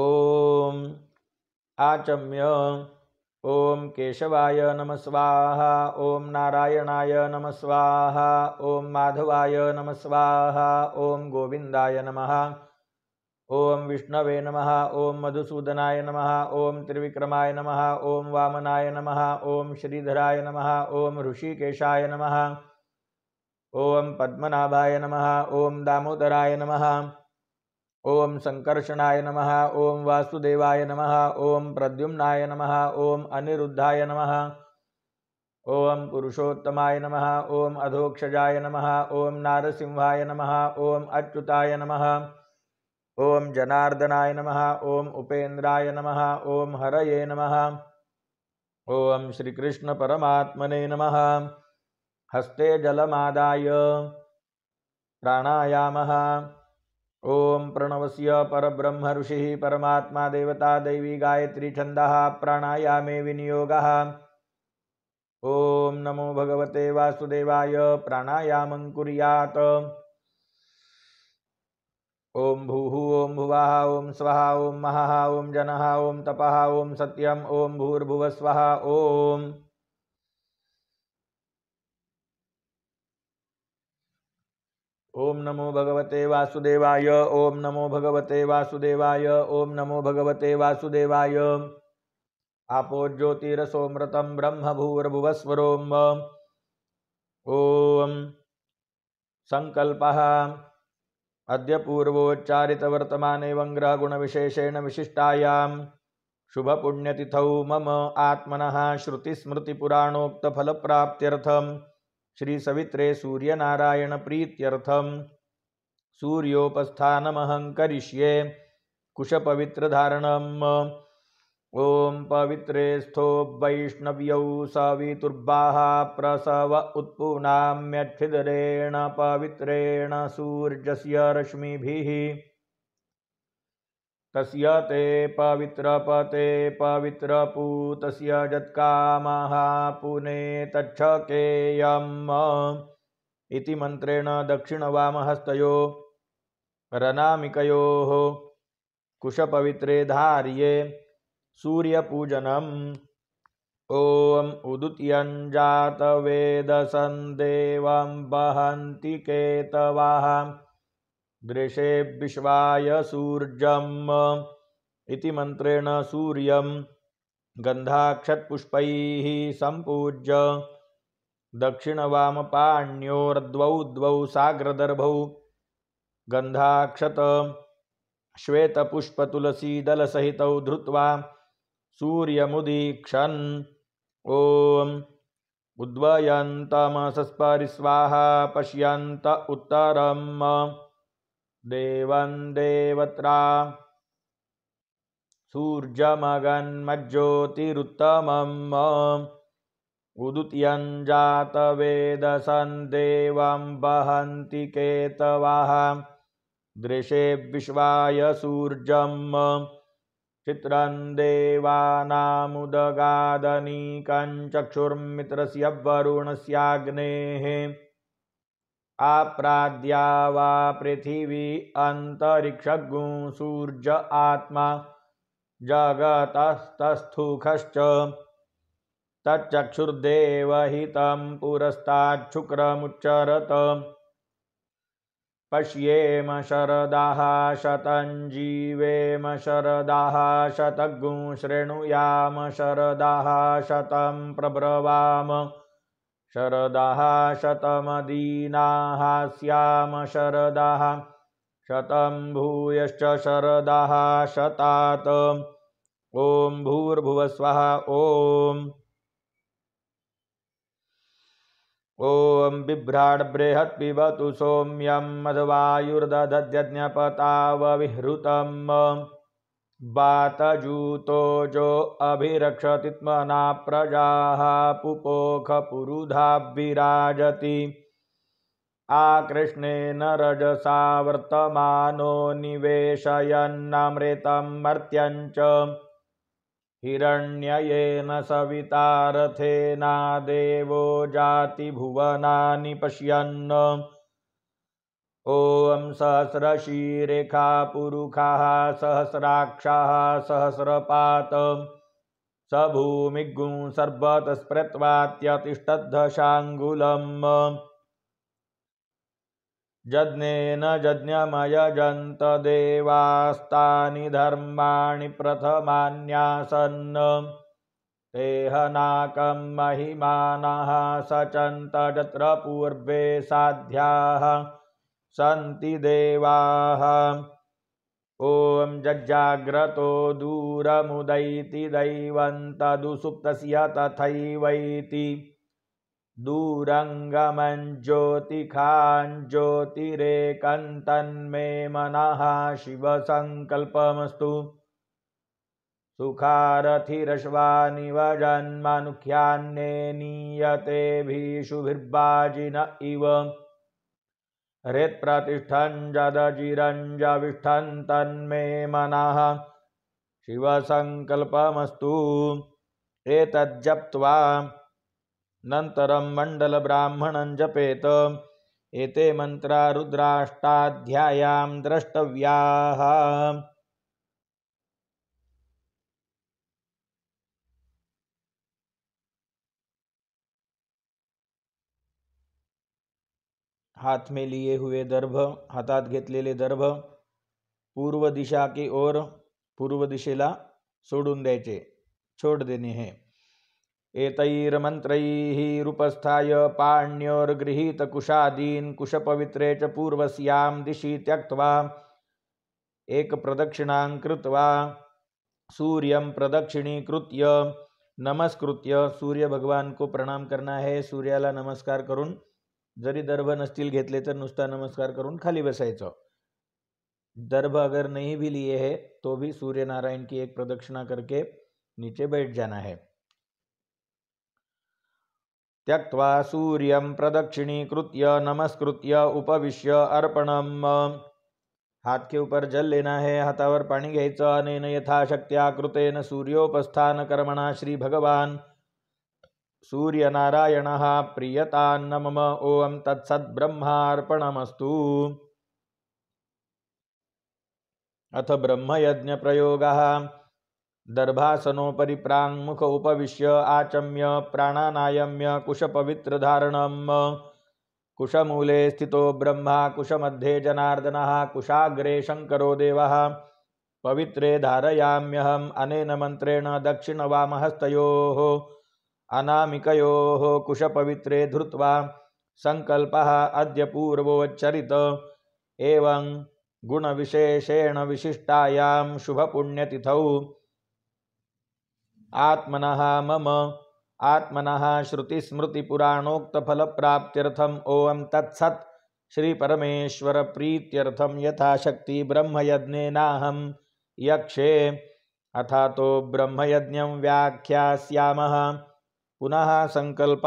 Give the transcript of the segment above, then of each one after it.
ओम आचम्य ओम केशवाय नम स्वाहा ओम नारायणाय नम स्वाहा ओम माधवाय नम स्वाहा ओम गोविंदाय नम ओम विष्णवे नम ओम मधुसूदनाय नम ओम त्रिविक्रमाय नम ओम वामनाय नम ओम श्रीधराय नम ओम ऋषिकेशाय नम ओम पद्मनाभाय नम ओम दामोदराय नमः ओम संकर्षणाय नमः ओम वासुदेवाय नमः ओम प्रद्युम्नाय नमः ओम अनिरुद्धाय नमः ओम पुरुषोत्तमाय नमः ओम अधोक्षजाय नमः ओम नारसिंहाय नमः ओम अच्युताय नमः ओम जनार्दनाय नमः ओम उपेन्द्राय नमः ओम हरये नमः ओम श्रीकृष्ण परमात्मने नमः हस्ते जलमादाय प्राणायामः ओम प्रणवस्य परब्रह्म ऋषि परमात्मा देवता दैवी गायत्री छंद प्राणायामे विनियोग ओम नमो भगवते वासुदेवाय प्राणायाम कुरियात ओम भूहु ओम भुवा ओम स्वः ओम महा ओम जनः ओम तपः ओम सत्यम ओम भूर्भुवस्वः ओम ओम नमो भगवते वासुदेवाय ओम नमो भगवते वासुदेवाय ओम नमो भगवते वासुदेवाय आपो ज्योतिरसोमृतं ब्रह्म भूर्भुवस्वरोम् ओम संकल्पः अद्य पूर्वोच्चारितवर्तमानेवं ग्रहगुणविशेषेण विशिष्टायां शुभपुण्यतिथौ मम आत्मनः श्रुतिस्मृतिपुराणोक्तफलप्राप्त्यर्थम् श्री सवित्रे नारायण प्रीत्यर्थम सूर्योपस्थानमहं करिष्ये धारणम ओम पवित्रे स्थो वैष्णव्यौ सवितुर्वाः प्रसव उत्पूनाम्यक्षिदरेण पवित्रेण सूर्यस्य रश्मिभिः तस्य ते पवित्रपते पवित्रपूतस्य जत्कामः पुने तच्छकेयम् इति मन्त्रेण दक्षिणवामहस्तयो रनामिकयोः कुशपवित्रे धार्ये सूर्यपूजनम् ॐ उदुत्यञ्जातवेदसन्देवं वहन्ति केतवाः दृशे विश्वाय सूर्यम इति मंत्रेण सूर्यम गंधाक्षतपुष्प संपूज्य दक्षिणवामपाण्योर्द्वौ द्वौ साग्रदर्भौ गन्धाक्षत श्वेतपुष्पतुलसीदलसहितौ धृत्वा सूर्यमुदीक्षन् ॐ उद्वयन्तमसस्परिस्वाहा पश्यंत उत्तरम् देवं देवत्रा सूर्यमगन्मज्ज्योतिरुत्तमम् जातवेदसं देवं वहन्ति केतवाः दृशे विश्वाय सूर्यं चित्रं देवानामुदगादनीकञ्चक्षुर्मित्रस्य वरुणस्याग्नेः आप्राद्या पृथिवी अन्तरिक्ष सूर्य आत्मा जगतस्तस्थुखश्च तच्चक्षुर्देवहितं पुरस्ताच्छुक्रमुच्चरत पश्येम शरदाः शतं जीवेम शरदाः शतगुं शृणुयाम शरदाः शतं प्रब्रवाम शरदः शतमदीनाः स्याम शरदः शतं भूयश्च शरदः शतात् ॐ भूर्भुवस्वः ॐ ॐ बृहत् पिबतु सोम्यं मध्वायुर्दध्यज्ञपतावविहृतम् बातजूतो जो अभिरक्षति त्मना प्रजाः पुपोखपुरुधाभिराजति आकृष्णेन रजसा वर्तमानो निवेशयन्नमृतं मर्त्यञ्च हिरण्ययेन सवितारथेना देवो जातिभुवनानि पश्यन् ॐ पुरुखाः सहस्राक्षाः सहस्रपात स भूमिगुं सर्वतस्मृत्वात्यतिष्ठद्धशाङ्गुलम् यज्ञेन यज्ञमयजन्तदेवास्तानि धर्माणि प्रथमान्यासन् रेह नाकं महिमानाः यत्र पूर्वे साध्याः सन्ति देवाः ॐ जज्जाग्रतो दूरमुदैति दैवन्तदुसुप्तस्य तथैवैति दूरङ्गमञ्ज्योतिखाञ्ज्योतिरेकन्तन्मे मनः शिवसङ्कल्पमस्तु सुखारथिरश्वानिवजन्मनुख्यान्ने नीयते भीषुभिर्वाजिन इव हृत प्रतिष्ठन जदजीरंजाविष्ठन तन्मे मना शिव संकल्पमस्तु एतज्जप्त्वा नन्तरं मण्डलब्राह्मणं जपेत एते मन्त्रा रुद्राष्टाध्यायां द्रष्टव्याः हाथ में लिए हुए दर्भ हातात घेतलेले दर्भ पूर्व दिशा की ओर पूर्व दिशेला सोडून द्यायचे छोड देणे हे एतैर्मन्त्रैः रुपस्थाय पाण्योर्गृहीतकुशादीन् कुशपवित्रे च दिशी दिशि त्यक्त्वा प्रदक्षिणा कृत्वा सूर्यं प्रदक्षिणीकृत्य नमस्कृत्य सूर्य भगवान को प्रणाम करना है सूर्याला नमस्कार करून जरी दर्भ नसतील घेतले तर नुसता नमस्कार करून खाली बसायचं दर्भ अगर नहीं भी लिए है तो भी सूर्य नारायण की एक प्रदक्षिणा करके नीचे बैठ जाना है त्यक्त्वा सूर्यं कृत्य नमस्कृत्य उपविश्य अर्पणम हात के ऊपर जल लेना है हातावर पाणी घ्यायचं अनेन यथाशक्त्या कृतेन सूर्योपस्थान कर्मणा श्री भगवान सूर्यनारायणः प्रीयतान्न मम ॐ तत्सद्ब्रह्मार्पणमस्तु अथ प्रयोग दर्भासनोपरि प्राङ्मुख उपविश्य आचम्य प्राणनायम्य कुशपवित्रधारणं कुशमूले स्थितो ब्रह्मा कुशमध्ये जनार्दनः कुशाग्रे शङ्करो देवः पवित्रे धारयाम्यहम् अनेन मन्त्रेण दक्षिणवामहस्तयोः अनामिकयोः कुशपवित्रे धृत्वा सङ्कल्पः अद्य पूर्वोच्चरित एवं विशेषेण विशिष्टायां शुभपुण्यतिथौ आत्मनः मम आत्मनः श्रुतिस्मृतिपुराणोक्तफलप्राप्त्यर्थम् ओं तत्सत् श्रीपरमेश्वरप्रीत्यर्थं यथाशक्तिब्रह्मयज्ञेनाहं यक्षे अथा तो ब्रह्मयज्ञं व्याख्यास्यामः पुनः संकल्प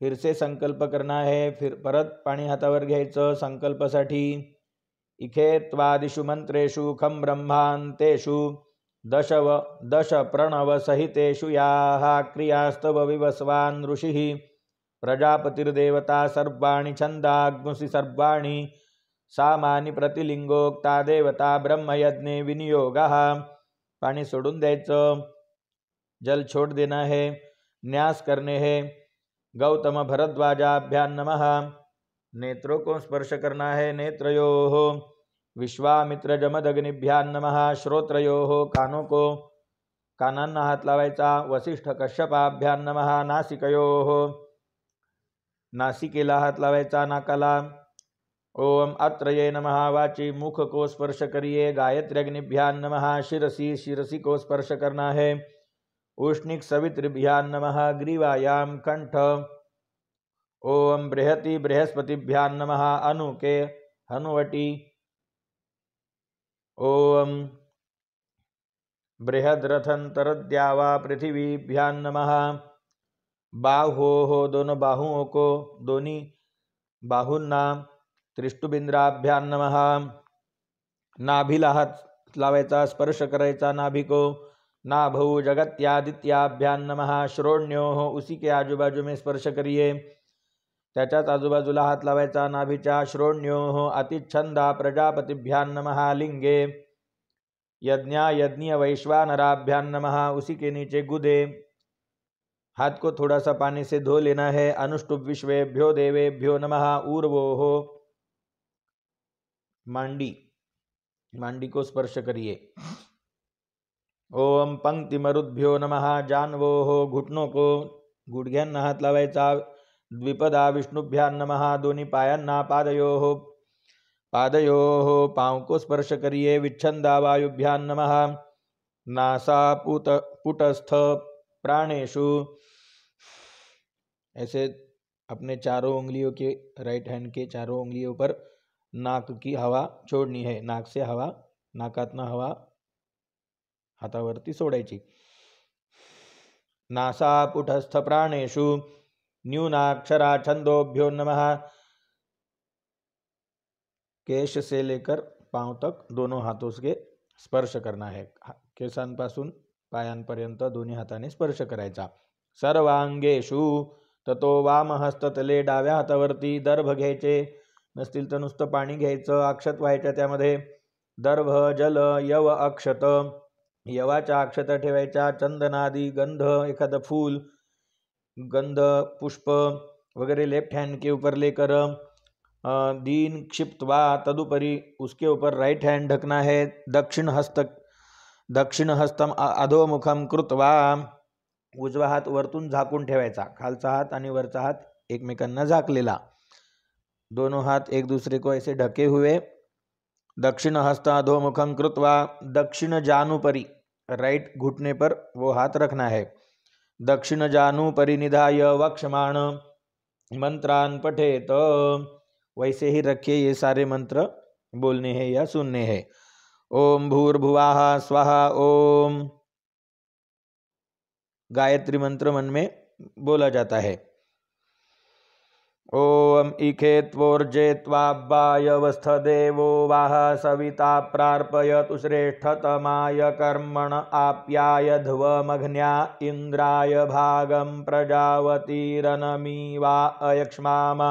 फिर से संकल्प करना आहे फिर परत पाणी हातावर घ्यायचं संकल्पासाठी इखेत्वादिषु मंत्रेषु खं ब्रह्मांतेषु दशव दश प्रणवसहितेषु याः क्रियास्तव विवस्वान् ऋषिः प्रजापतिर्देवता सर्वाणि छन्दाग्मुसि सर्वाणि सामानि प्रतिलिङ्गोक्ता देवता ब्रह्मयज्ञे विनियोगः पाणी सोडून द्यायचं जल छोट देणं हे न्यास करणे हे गौतम भरद्वाजाभ्या नम नेत्रोको स्पर्श करना है नेत्रयो हो विश्वामित्र जमदग्निभ्या नम श्रोत्रयो हो को कानांना हात लावायचा वसिष्ठ कश्यपाभ्या नम हो नासिकेला हात लावायचा नाकाला ओम अत्र ये नम वाची मुख को स्पर्श करिए गायत्री अग्निभ्या नम शिरसी शिरसी को स्पर्श करना है उष्णिक सवितृभ्यान नम ग्रीवायाम कंठ ओम बृहति बृहस्पतिभ्या नम अनु के हनुवटी ओम बृहद्रथंतरद्यावा पृथिवीभ्या नम बाहो हो दोनों बाहुओं को दोनी बाहुन्ना त्रिष्टुबिंद्राभ्यान नमः नाभीला लावायचा स्पर्श करायचा नाभिको नाभौ जगत्यादित्याभ्या नम श्रोण्यो हो उसी के आजूबाजू में स्पर्श करिए त्याच्याच आजूबाजूला हात लावायचा नाभीच्या श्रोण्यो हो अतिछंदा प्रजापतिभ्यान नम लिंगे यज्ञा यज्ञ वैश्वानराभ्या नम उसी के नीचे गुदे हाथ को थोड़ा सा पानी से धो लेना है अनुष्टुप विश्वेभ्यो देवेभ्यो नम ऊर्वो हो मांडी मांडी को स्पर्श करिए ओम मरुद्भ्यो नमः जानवो हो घुटनों को गुडघ्यांना हात लावायचा द्विपदा विष्णुभ्यान्नमः दोन्ही पायांना पादयो हो पादयो हो पाँव को स्पर्श करिए विच्छंदा वायुभ्यान्नमः नासा पुत पुटस्थ प्राणेशु ऐसे अपने चारों उंगलियों के राइट हैंड के चारों उंगलियों पर नाक की हवा छोडणी है नाक से हवा नाकातनं हवा हातावरती सोडायची नासापुटस्थ प्राणेशु न्यूनाक्षरा छंदोभ्यो नमः केश से लेकर पांव तक दोनों हाथों के स्पर्श करना है केसांपासून पायांपर्यंत दोन्ही हाताने स्पर्श करायचा सर्वांगेषु ततो वामहस्ततले डाव्या हातावरती दर्भ घ्यायचे नसतील तर नुसतं पाणी घ्यायचं अक्षत व्हायच्या त्यामध्ये दर्भ जल यव अक्षत यवाच्या अक्षत ठेवायच्या चंदनादी गंध एखादं फूल गंध पुष्प वगैरे लेफ्ट हँड के ऊपर लेकर दीन वा तदुपरी उसके ऊपर राईट हँड ढकना है दक्षिण हस्त दक्षिण हस्तम अधोमुखम कृतवा उजवा हात वरतून झाकून ठेवायचा खालचा हात आणि वरचा हात एकमेकांना झाकलेला दोनों हाथ एक दूसरे को ऐसे ढके हुए दक्षिण हस्ताधोमुखम कृतवा दक्षिण जानुपरी राइट घुटने पर वो हाथ रखना है दक्षिण जानुपरी निधाय वक्षमाण मंत्रान पठे तो वैसे ही रखिए ये सारे मंत्र बोलने हैं या सुनने हैं ओम भूर्भुवा स्वाहा ओम गायत्री मंत्र मन में बोला जाता है ॐ इखे त्वोर्जेत्वाब्वायवस्थदेवो वाह सविता प्रार्पयतु श्रेष्ठतमाय कर्मण आप्याय ध्वमघ्न्या इन्द्राय भागं वा अयक्ष्माम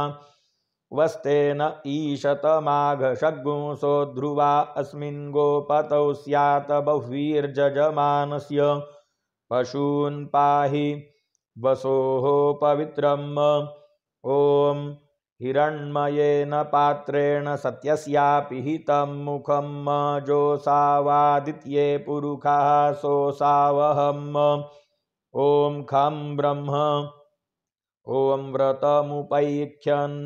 वस्तेन ईशतमाघशग्ंसो ध्रुवा अस्मिन् गोपतौ स्यात् बह्वीर्जमानस्य पशून् पाहि वसोः पवित्रम् ॐ हिरण्मयेन पात्रेण सत्यस्यापि हितं मुखं मोसावादित्ये पुरुखः सोऽसावहम् ॐ खं ब्रह्म ॐ व्रतमुपैख्यन्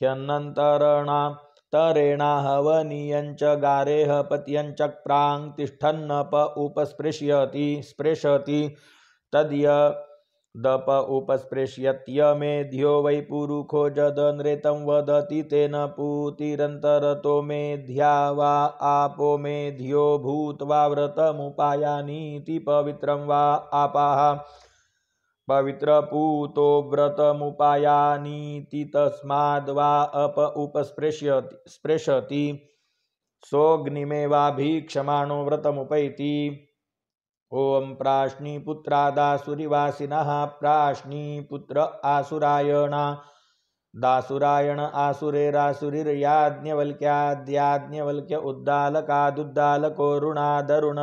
ख्यन्नन्तरणान्तरेणा हवनीयञ्च गारेह तिष्ठन्नप उपस्पृशति स्पृशति तद्य दप उपस्पृश्यत्य मेध्यो वै पुरुखो जदनृतं वदति तेन पूतिरन्तरतो मेध्या वा आपो मेध्यो भूत्वा व्रतमुपायानीति पवित्रं वा आपाः पवित्रपूतो व्रतमुपायानीति तस्माद्वा अप उपस्पृश्यति स्पृशति सोऽग्निमेवाभीक्षमाणो व्रतमुपैति ओम प्राश्नीपुत्रादासुरिवासिनः प्राश्नीपुत्र आसुरायण दासुरायण आसुरेरासुरिर्याज्ञवल्क्याद्याज्ञवल्क्य उद्दालकादुद्दालकोरुणादरुण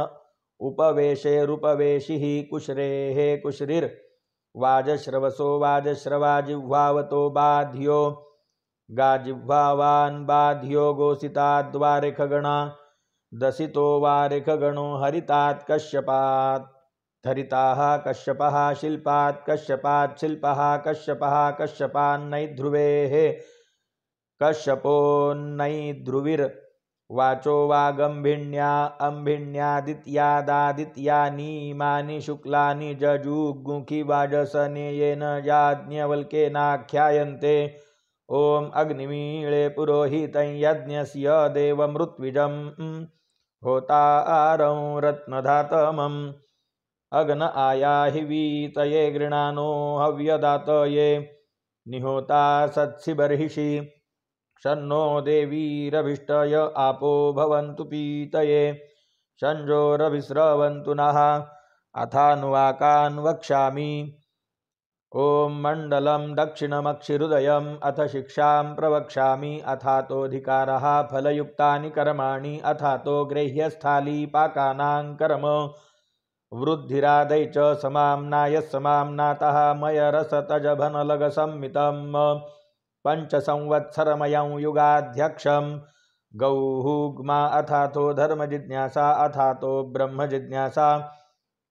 उपवेशेरुपवेशिः कुशरेः कुशरिर्वाजश्रवसो वाजश्रवा जिह्वावतो बाध्यो गाजिह्वान्बाध्यो बाध्यो गोसिताद्वारिखगणा दसितो वारिखगणो हरितात् कश्यपात् धरिताः कश्यपः शिल्पात् कश्यपात् शिल्पः कश्यपः कश्यपान्नै ध्रुवेः कश्यपोन्नै ध्रुविर्वाचो वा गम्भिण्या अम्भिण्यादित्यादादित्यानीमानि शुक्लानि जजुगुखि वाजसने येन ओं ॐ अग्निमीळे पुरोहितं यज्ञस्य देवमृत्विजम् होता आरं रत्नधातमम् अग्न आयाहि वीतये गृणानो हव्यदात निहोता सत्सिबर्हिषि शन्नो देवीरभिष्टय आपो भवन्तु पीतये शञ्जोरभिस्रवन्तु नः अथानुवाकान् वक्ष्यामि ॐ मण्डलं दक्षिणमक्षिहृदयम् अथ शिक्षां प्रवक्ष्यामि अथातोऽधिकारः फलयुक्तानि कर्माणि अथातो ग्रह्यस्थालीपाकानां कर्म वृद्धिरादै च समाम्नायः समाम्नातः मयरसतजभनलगसंमितं पञ्चसंवत्सरमयं युगाध्यक्षं गौहुग्मा अथातो धर्मजिज्ञासा अथातो ब्रह्मजिज्ञासा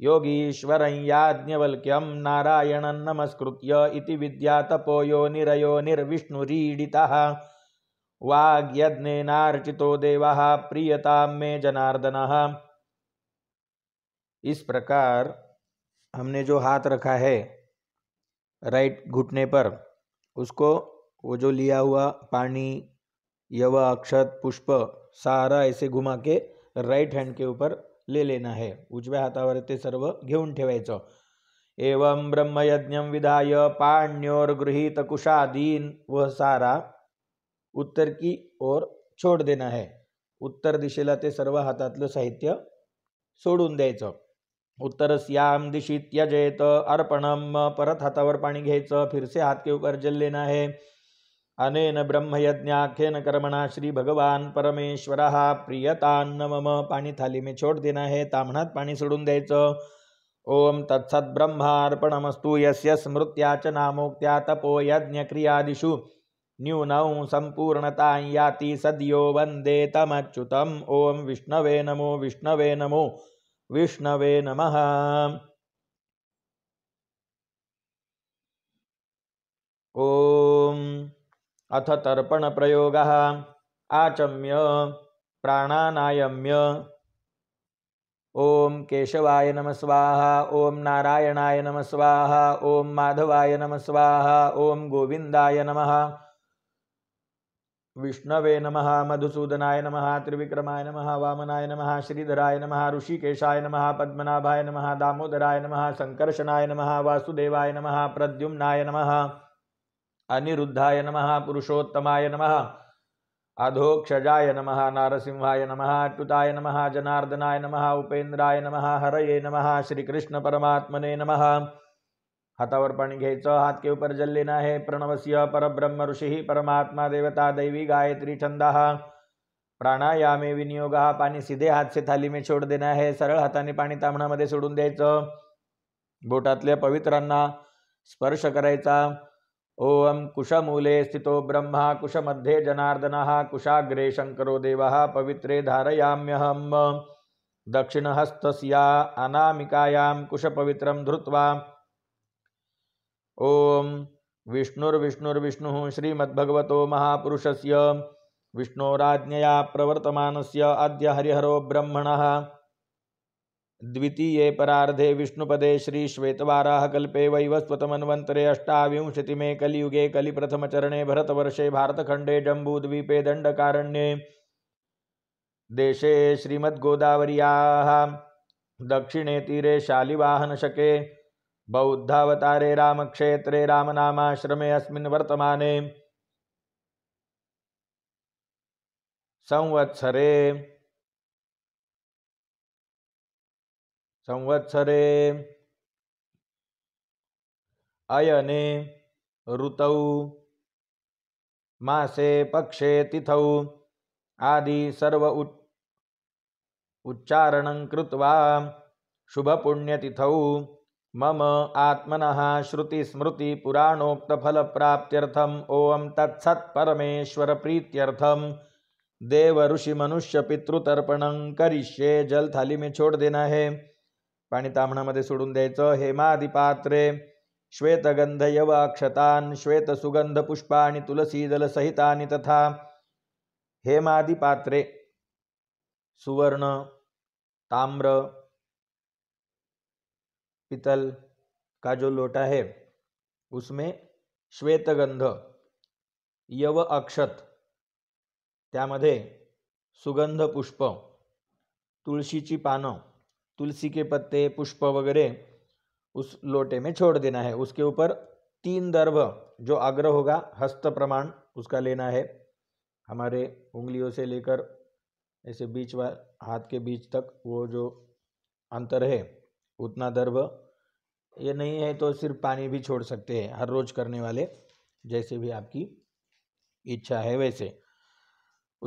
योगीश्वर याज्ञवल्क्यम नारायण नमस्कृत्य इति विद्यातपो योनिरयो निर्विष्णुरीडितः वाग्यज्ञेनार्चितो देवः प्रियताम मे जनार्दन इस प्रकार हमने जो हाथ रखा है राइट घुटने पर उसको वो जो लिया हुआ पानी यव अक्षत पुष्प सारा ऐसे घुमा के राइट हैंड के ऊपर ले आहे उजव्या हातावर ते सर्व घेऊन ठेवायचं एवम ब्रह्मयज्ञ विधाय पाण्योर गृहीत कुशादीन व सारा उत्तर की ओर छोड देणं आहे उत्तर दिशेला ते सर्व हातातलं साहित्य सोडून द्यायचं उत्तरस्याम दिशी यजेत अर्पणम परत हातावर पाणी घ्यायचं फिरसे हात केवकर आहे अनेन ब्रह्मयज्ञाख्येन कर्मणा श्रीभगवान् परमेश्वरः प्रियतान्न मम पाणिथलिमि दिन हे तामनात् पाणी सोडून च ॐ तत्सद्ब्रह्मार्पणमस्तु यस्य स्मृत्या च नामोक्त्या तपो यज्ञक्रियादिषु सम्पूर्णतां याति सद्यो वन्दे तमच्युतम् ॐ विष्णवे नमो विष्णवे नमो विष्णवे नमः अथ तर्पण प्रयोग आचम्य प्राणानायम्य ओम केशवाय नम स्वाहा ओम नारायणाय नम स्वाहा ओम माधवाय नम स्वाहा ओम गोविंदाय नम विष्णवे नम मधुसूदनाय नम त्रिविक्रमाय नम वामनाय नम श्रीधराय नम ऋषिकेशाय नम पद्मनाभाय नम दामोदराय नम संकर्षनाय नम वासुदेवाय नम प्रद्युम्नाय नमः अनिरुद्धाय नमः पुरुषोत्तमाय नमः अधोक्षजाय नमः नारसिंहाय नमः अच्युताय नमः जनार्दनाय नमः उपेंद्राय नमः हरये नमः श्रीकृष्ण परमात्मने नमः हातावर पाणी घ्यायचं हात के उपर जल्लीनं आहे प्रणवस्य परब्रह्म ऋषी परमात्मा देवता दैवी गायत्री छंदा प्राणायामे विनियोग पाणी सीधे हात से थाली में छोड देना आहे सरळ हाताने पाणी तामणामध्ये सोडून द्यायचं बोटातल्या पवित्रांना स्पर्श करायचा ओम कुशमूले स्थितो ब्रह्मा कुशमध्ये जनादन कुशाग्रे शङ्करो देव पवित्रे धारयाम्यहं दक्षिणहस्तस्या अनामिकायां कुशपवित्रं धृत्वा ॐ विष्णुर्विष्णुर्विष्णुः श्रीमद्भगवतो महापुरुषस्य विष्णोराज्ञया प्रवर्तमानस्य अद्य हरिहरो ब्रह्मणः द्वितीय परार्धे विष्णुपदे श्री श्वेतवाराहकल्पे वैवस्वतमन्वन्तरे में कलियुगे चरणे भरतवर्षे भारतखंडे जम्बूद्वीपे दंडकारण्ये देशे श्रीमद्गोदावर्याः दक्षिणे तीरे शके बौद्धावतारे रामक्षेत्रे रामनामाश्रमे अस्मिन् वर्तमाने संवत्सरे संवत्सरे अयने ऋतौ मासे पक्षे तिथौ आदि सर्व उच्चारण कृत्वा शुभपुण्यतिथौ मम आत्मनः श्रुतिस्मृतिपुराणोक्तफलप्राप्त्यर्थम् ओं प्रीत्यर्थम देव ऋषि मनुष्य पितृतर्पणं करिष्ये जल थाली में छोड़ देना है पाणी तांबणामध्ये सोडून द्यायचं हेमादिपात्रे यव अक्षतान श्वेत सुगंध आणि तुलसी सहितानी तथा हेमादिपात्रे सुवर्ण ताम्र पितल का जो लोटा आहे उसमे श्वेतगंध यव अक्षत त्यामध्ये सुगंध पुष्प तुळशीची पानं तुलसी के पत्ते पुष्प वगैरह उस लोटे में छोड़ देना है उसके ऊपर तीन दर्भ जो आग्रह होगा हस्त प्रमाण उसका लेना है हमारे उंगलियों से लेकर ऐसे बीच व हाथ के बीच तक वो जो अंतर है उतना दर्भ ये नहीं है तो सिर्फ पानी भी छोड़ सकते हैं हर रोज करने वाले जैसे भी आपकी इच्छा है वैसे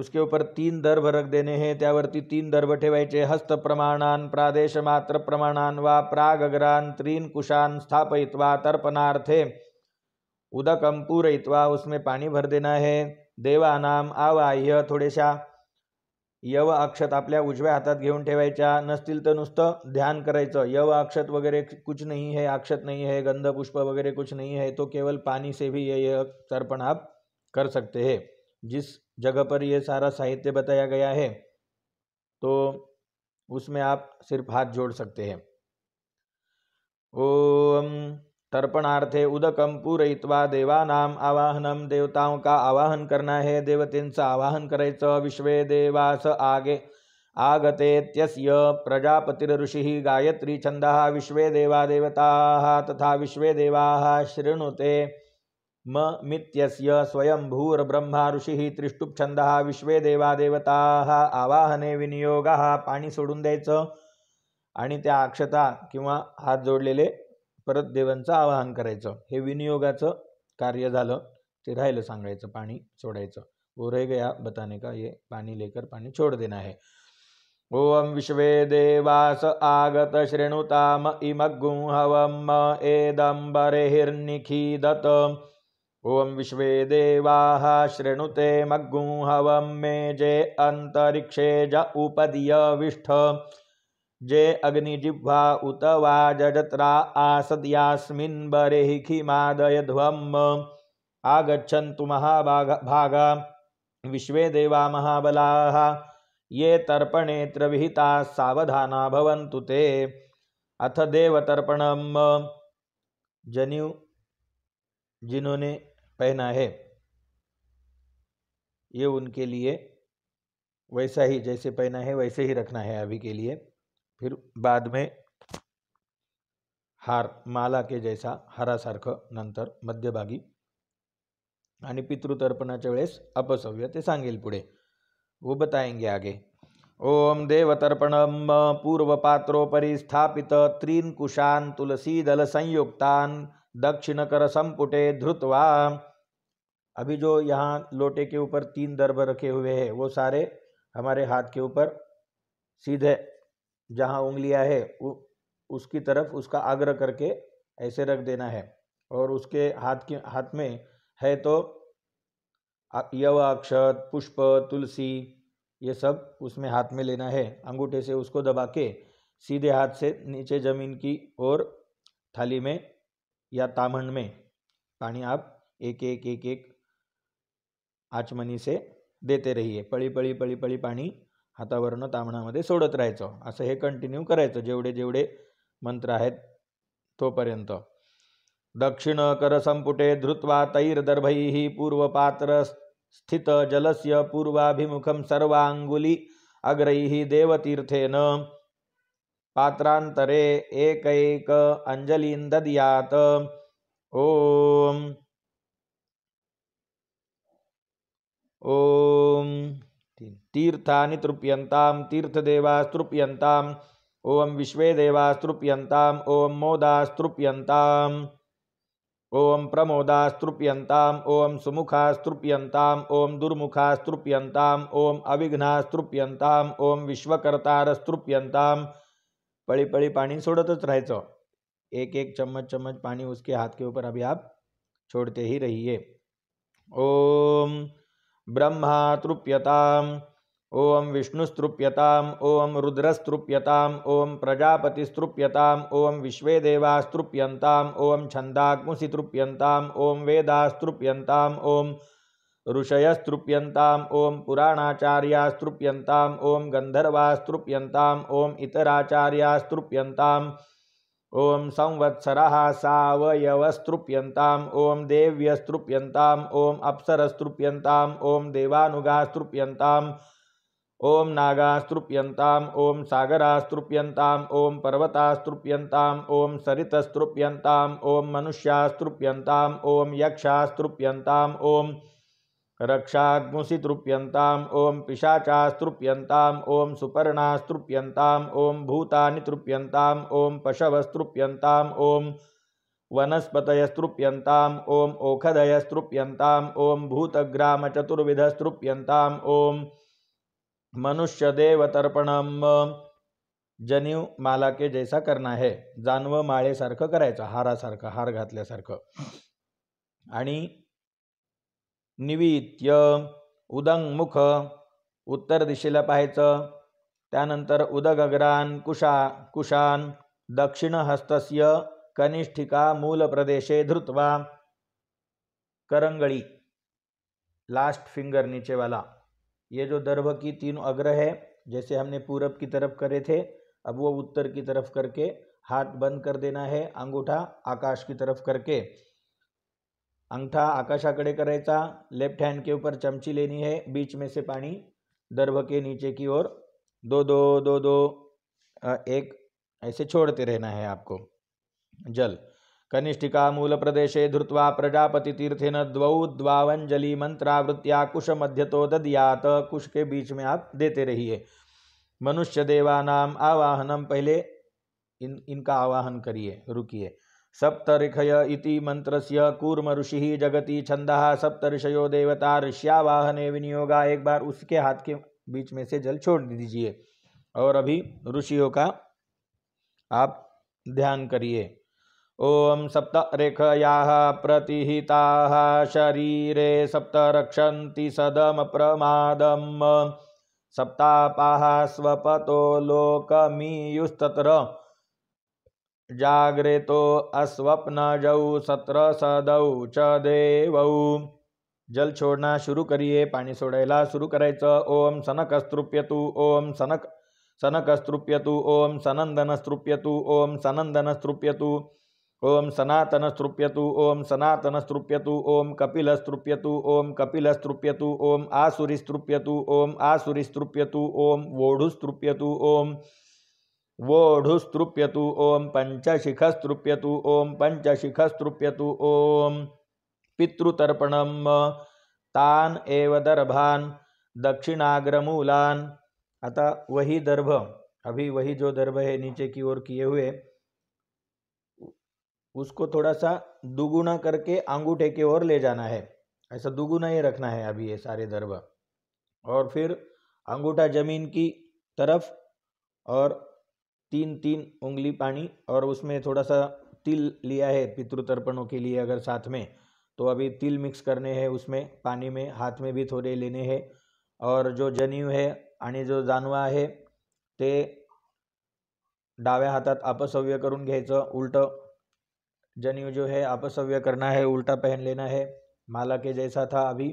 उसके ऊपर तीन दर्भ रख देने हैं त्यावरती तीन दर्भ ठेवायचे हस्त प्रादेश प्रादेशमात्र प्रमाणान वा प्रागग्रान त्रीन कुशान स्थापयित्वा तर्पणार्थे उदकम पूरयित्वा उसमें पाणी भर देणं है देवानाम आवाह्य थोडेशा यव अक्षत आपल्या उजव्या हातात घेऊन ठेवायच्या नसतील तर नुसतं ध्यान करायचं यव अक्षत वगैरे कुछ नाही है अक्षत नाही है गंधपुष्प वगैरे कुछ नाही है तो केवल पाणी से भी ये तर्पण आप कर सकते है जिस जगह पर ये सारा साहित्य बताया गया है तो उसमें आप सिर्फ हाथ जोड़ सकते हैं ओम तर्पणार्थे उदकम पूरयित्वा देवानाम आवाहनम देवताओं का आवाहन करना है देवतेंचं आवाहन करायचं विश्वे देवास आगे आगते प्रजापतिर ऋषि गायत्री छंद विश्वे देवा देवता तथा विश्वे देवा शृणुते म मित्यस्य ऋषी त्रिष्टुप छंद विश्वे देवा देवताः आवाहने विनियोगः पाणी सोडून द्यायचं आणि त्या अक्षता किंवा हात जोडलेले परत देवांचं आवाहन करायचं हे विनियोगाचं कार्य झालं ते राहिलं सांगायचं पाणी सोडायचं ओरे गया बताने का ये पाणी लेकर पाणी छोड देना है ओम विश्वे देवास आगत श्रेणुताम हिर्निखी दत्त ओं विश्व देवा शृणुते मग्गुहवं मे जे अंतरिक्षे ज उपदियविष्ठ जे अग्निजिह्वा उत वा जजत्रा आसद्यास्मिन् बरेहिखिमादयध्वम् महाभाग भागा विश्व देवा महाबला ये तर्पणेत्र विहिता सवधा ते अथ देवतर्पण जनु जिन्होंने पहना है ये उनके लिए वैसा ही जैसे पहना है वैसे ही रखना है अभी के लिए फिर बाद में हार माला के जैसा हारासारखं नंतर मध्यभागी आणि पितृतर्पणाच्या वेळेस अपसव्य ते सांगेल पुढे वो बताएंगे आगे ओम देवतर्पण पूर्व पात्रोपरी स्थापित त्रीन कुशान तुलसी दल संयुक्तान दक्षिण कर संपुटे धृतवा अभी जो यहाँ लोटे के ऊपर तीन दर्भ रखे हुए हैं वो सारे हमारे हाथ के ऊपर सीधे जहाँ उंगलियाँ है उसकी तरफ उसका आग्रह करके ऐसे रख देना है और उसके हाथ के हाथ में है तो यव अक्षत पुष्प तुलसी ये सब उसमें हाथ में लेना है अंगूठे से उसको दबा के सीधे हाथ से नीचे ज़मीन की ओर थाली में या तामंड में पानी आप एक एक एक एक आचमनी से देते रहिए पळी पळी पळी पळी पाणी हातावरनं तामणामध्ये सोडत राहायचं असं हे कंटिन्यू करायचं जेवढे जेवढे मंत्र आहेत तोपर्यंत दक्षिण करसंपुटे धृत्वा तैर्दर्भैः पूर्वपात्र स्थित जलस्य पूर्वाभिमुखं सर्वांगुली अग्रैः देवतीर्थेन पात्रांतरे एकैक अंजलीन ददयात ओम ओम तीर्थानि तृप्यन्तां तीर्थदेवास्तृप्यन्ताम् ओम विश्वे देवास्तृप्यन्ताम् ओम मोदास्तृप्यन्ताम् ओम प्रमोदास्तृप्यन्ताम् ओम सुमुखास्तृप्यन्ताम् ओम दुर्मुखास्तृप्यन्ताम् ओम अविघ्नास्तृप्यन्ताम् ओम विश्वकर्तारस्तृप्यन्ताम् पड़ी पड़ी पानी सोडतच रहो एक एक चम्मच चम्मच पानी उसके हाथ के ऊपर अभी आप छोड़ते ही रहिए ओम ब्रह्मा तृप्यताम ओम विष्णुस्तृप्यताम ओम रुद्रस्तृप्यताम ओम प्रजापतिस्तृप्यताम ओम विश्व देवास्तृप्यंताम ओम छंदाग्मुसी तृप्यंताम ओम वेदास्तृप्यंताम ओम ऋषयस्तृप्यता ॐ पुराणाचार्यास्तृप्यन्ताम् ओं गंधर्वास्तृप्यता ओम इतराचार्यास्तृप्यन्ताम् ओम संवत्सरा सवयवस्तृप्यता ओम देव्यस्तृप्यन्ताम् ओम अप्सरस्तृप्यन्ताम् ओम देवानुगास्तृप्यन्ताम् ओम नागास्तृप्यन्ताम् ओम सागरास्तृप्यन्ताम् ओम पर्वतास्तृप्यन्ताम् ओम सरितस्तृप्यन्ताम् ओं मनुष्यास्तृप्यन्ताम् ॐ यक्षास्तृप्यन्ताम् ॐ रक्षाग्मुसितृप्यन्ताम् ॐ पिशाचास्तृप्यन्ताम् ॐ सुपर्णास्तृप्यन्ताम् ॐ भूतानि तृप्यन्ताम् ॐ पशवस्तृप्यन्ताम् ॐ वनस्पतयस्तृप्यन्ताम् ॐ भूतग्राम ॐ भूतग्रामचतुर्विधस्तृप्यन्ताम् ॐ मनुष्यदेवतर्पणम् जनीव मालाके जैसा करणं आहे जानव माळेसारखं करायचं हारासारखं हार घातल्यासारखं आणि निवीत्य उदंगमुख उत्तर दिशेला पाहायचं त्यानंतर उदगग्रान कुशा कुशान दक्षिण हस्तस्य कनिष्ठिका मूल प्रदेशे धृत्वा करंगड़ी लास्ट फिंगर नीचे वाला ये जो दर्भ की तीन अग्र है जैसे हमने पूरब की तरफ करे थे अब वो उत्तर की तरफ करके हाथ बंद कर देना है अंगूठा आकाश की तरफ करके अंगठा आकाशाकडे कराएगा लेफ्ट हैंड के ऊपर चमची लेनी है बीच में से पानी दर्भ के नीचे की ओर दो दो दो दो एक ऐसे छोड़ते रहना है आपको जल कनिष्ठिका मूल प्रदेशे धृत्वा प्रजापति तीर्थेन द्वौ द्वावंजलि मंत्रावृत्या कुश मध्य तो दियात कुश के बीच में आप देते रहिए मनुष्य देवानाम आवाहनम पहले इन इनका आवाहन करिए रुकिए सप्तऋखय इति मंत्रस्य कूर्म ऋषि जगति छंद सप्त ऋषयो देवता वाहन विनियोगा एक बार उसके हाथ के बीच में से जल छोड़ दीजिए और अभी ऋषियों का आप ध्यान करिए ओम सप्त रेखया प्रतिहिता शरीरे सप्त रक्ष सदम प्रमादम सप्ताह स्वपतो लोकमीयुस्तत्र जाग्रेतो अस्वप्नजौ सत्र सदौ च देवौ जल छोडणं सुरू करिये पाणी सोडायला सुरू करायचं ओम सनकस्तृप्यतु ओम सनक सनकस्तृप्यतु ओम सनंदनस्तृप्यतु ओम सनंदनस्तृप्यतु ओम सनातनस्तृप्यतु ओम सनातनस्तृप्यतु ओम कपिलस्तृप्यतु ओम कपिलस्तृप्यतु ओम आसुरिस्तृप्यतु ओम आसुरिस्तृप्यतु ओम वोढुस्तृप्यतु ओम वोढुस्तृप्यतु ओं पंचशिखस्तृप्यतु ओम पंचशिखस्तृप्यतु ओं पितृतर्पण तान एव दर्भान दक्षिणाग्रमूलान अतः वही दर्भ अभी वही जो दर्भ है नीचे की ओर किए हुए उसको थोड़ा सा दुगुना करके अंगूठे की ओर ले जाना है ऐसा दुगुना ही रखना है अभी ये सारे दर्भ और फिर अंगूठा जमीन की तरफ और तीन तीन उंगली पानी और उसमें थोड़ा सा तिल लिया है पितृतर्पणों के लिए अगर साथ में तो अभी तिल मिक्स करने हैं उसमें पानी में हाथ में भी थोड़े लेने हैं और जो जनीव है आणि जो जानवा है ते डाव्या हातात अपसव्य कर उल्ट जनीव जो है अपसव्य करना है उल्टा पहन लेना है माला के जैसा था अभी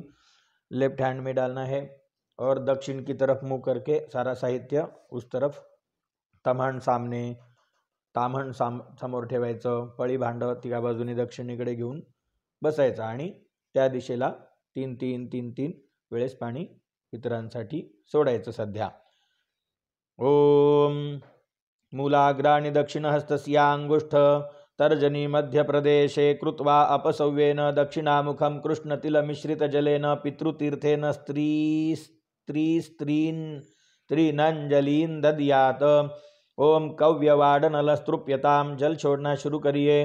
लेफ्ट हैंड में डालना है और दक्षिण की तरफ मुंह करके सारा साहित्य उस तरफ तम्हण सामने ताम्हण साम समोर ठेवायचं पळी भांड तिघा बाजूने दक्षिणेकडे घेऊन बसायचं आणि त्या दिशेला तीन तीन तीन तीन वेळेस पाणी इतरांसाठी सोडायचं सध्या ओम मूलाग्राणी दक्षिणहस्तस्यांगुष्ठ तर्जनी मध्य प्रदेशे कृत्वा अपसव्येन मिश्रित कृष्णतिलमिश्रितजलेन पितृतीर्थेन स्त्री स्त्री स्त्री त्रिनंजलीन दद्यात ओम कव्यवाडन जल छोड़ना शुरू करिए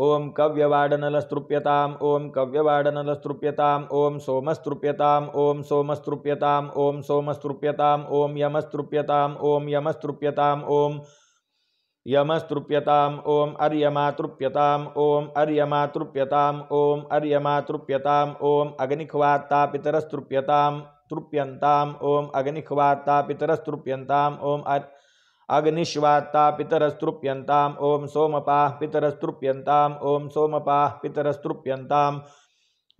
ओम कव्यवाडन लस्तृप्यताम ओम कव्यवाडन ओम सोमस्तृप्यताम ओम सोमस्तृप्यताम ओम सोमस्तृप्यताम ओम यमस्तृप्यताम ओम यमस्तृप्यताम ओम यमस्तृप्यताम ओम अर्यमातृप्यताम ओम अर्यमातृप्यताम ओम अर्यमातृप्यताम ओम अग्निख्वात्ता पितरस्तृप्यताम तृप्यंताम ओम अग्निख्वात्ता पितरस्तृप्यता ओम अर्य अग्निश्वात्ता पितरस्तृप्यंताम ओम सोमपाह पितरस्तृप्यंताम ओम सोमपाह पितरस्तृप्यंताम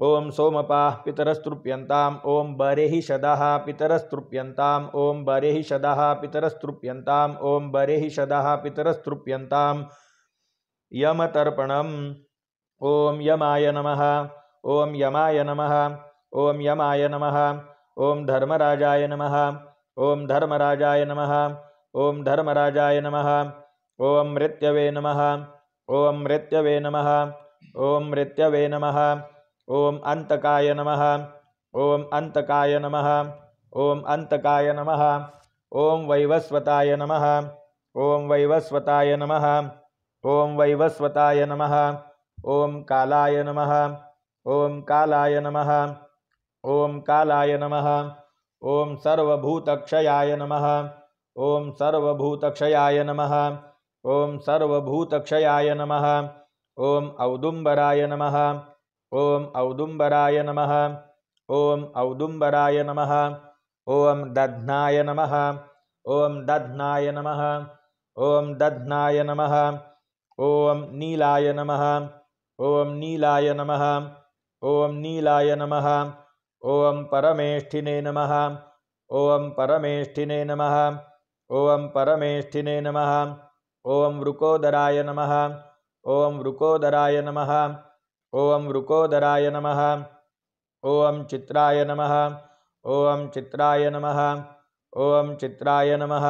ओम सोमपाह पितरस्तृप्यंताम ओम ही शदः पितरस्तृप्यंताम ओम ही शदः पितरस्तृप्यंताम ओम बरेहि शदः पितरस्तृप्यंताम यमतर्पणम ओम यमाय नमः ओम यमाय नमः ओम यमाय नमः ओम धर्मराजाय नमः ओम धर्मराजाय नमः ओं धर्मराजाय नम ओं मृत्यवे नम ओं मृत्यवे नम ओं मृत्यवे नम ओं अंतकाय नम ओं अंतकाय नम ओं अंतकाय नम ओं वैवस्वताय नम ओं वैवस्वताय नम ओं वैवस्वताय नम ओं कालाय नम ओं कालाय नम ओं कालाय नम ओं सर्वभूतक्षयाय नमः ओम सर्वभूतक्षयाय नमः ओम सर्वभूतक्षयाय नमः ओम औदुम्बराय नमः ओम औदुम्बराय नमः ओम औदुम्बराय नमः ओम दध्नाय नमः ओम दध्नाय नमः ओम दध्नाय नमः ओम नीलाय नमः ओम नीलाय नमः ओम नीलाय नमः ओम परमेष्ठिने नमः ओम परमेष्ठिने नमः ओम परमेष्ठिने नमः ओम वृकोदराय नमः ओम वृकोदराय नमः ओम वृकोदराय नमः ओम चित्राय नमः ओम चित्राय नमः ओम चित्राय नमः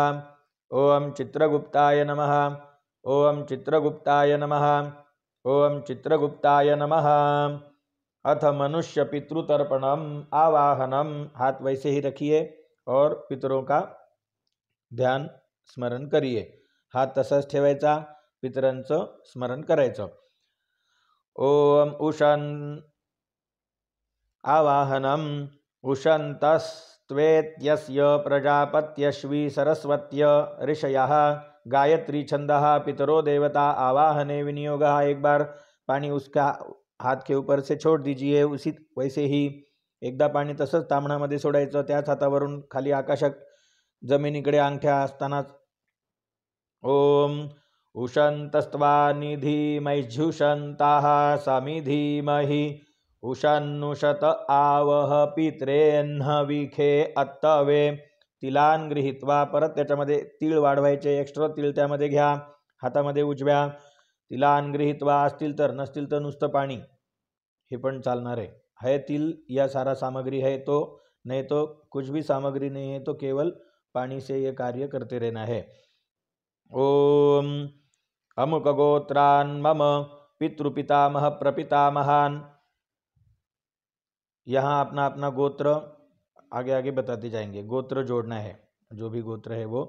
ओम चित्रगुप्ताय नमः ओम चित्रगुप्ताय नमः ओम चित्रगुप्ताय नमः अथ मनुष्य पितृतर्पणम आवाहनम हाथ वैसे ही रखिए और पितरों का ध्यान स्मरण करिये हा तसाच ठेवायचा पितरांचं स्मरण करायचं ओम उषां आवाहनम उषन्तस्त्वेत्यस्य प्रजापत्यश्वी सरस्वत्य ऋषयः गायत्री छंद पितरो देवता आवाहने विनियोग एक बार पाणी उसका हाथ के ऊपर से छोड़ दीजिए उसी वैसे ही एकदा पाणी तसंच तांबणामध्ये सोडायचं त्याच हातावरून खाली आकाशात जमिनीकडे अंगठ्या असतानाच ओम उशंतस्वा निधी मैझ्युषंता महि उशन्नुशत आवह पित्रेन्ह विखे अत्तवे तिलान गृहित्वा परत त्याच्यामध्ये तिळ वाढवायचे एक्स्ट्रा तिळ त्यामध्ये घ्या हातामध्ये उजव्या तिलान गृहित्वा असतील तर नसतील तर नुसतं पाणी हे पण चालणार आहे है तिल या सारा सामग्री है तो नाही तो कुछ भी सामग्री नाही है तो केवल पानी से ये कार्य करते रहना है ओम अमुक गोत्रान मम पितृपितामह प्रपितामहान यहाँ अपना अपना गोत्र आगे आगे बताते जाएंगे गोत्र जोड़ना है जो भी गोत्र है वो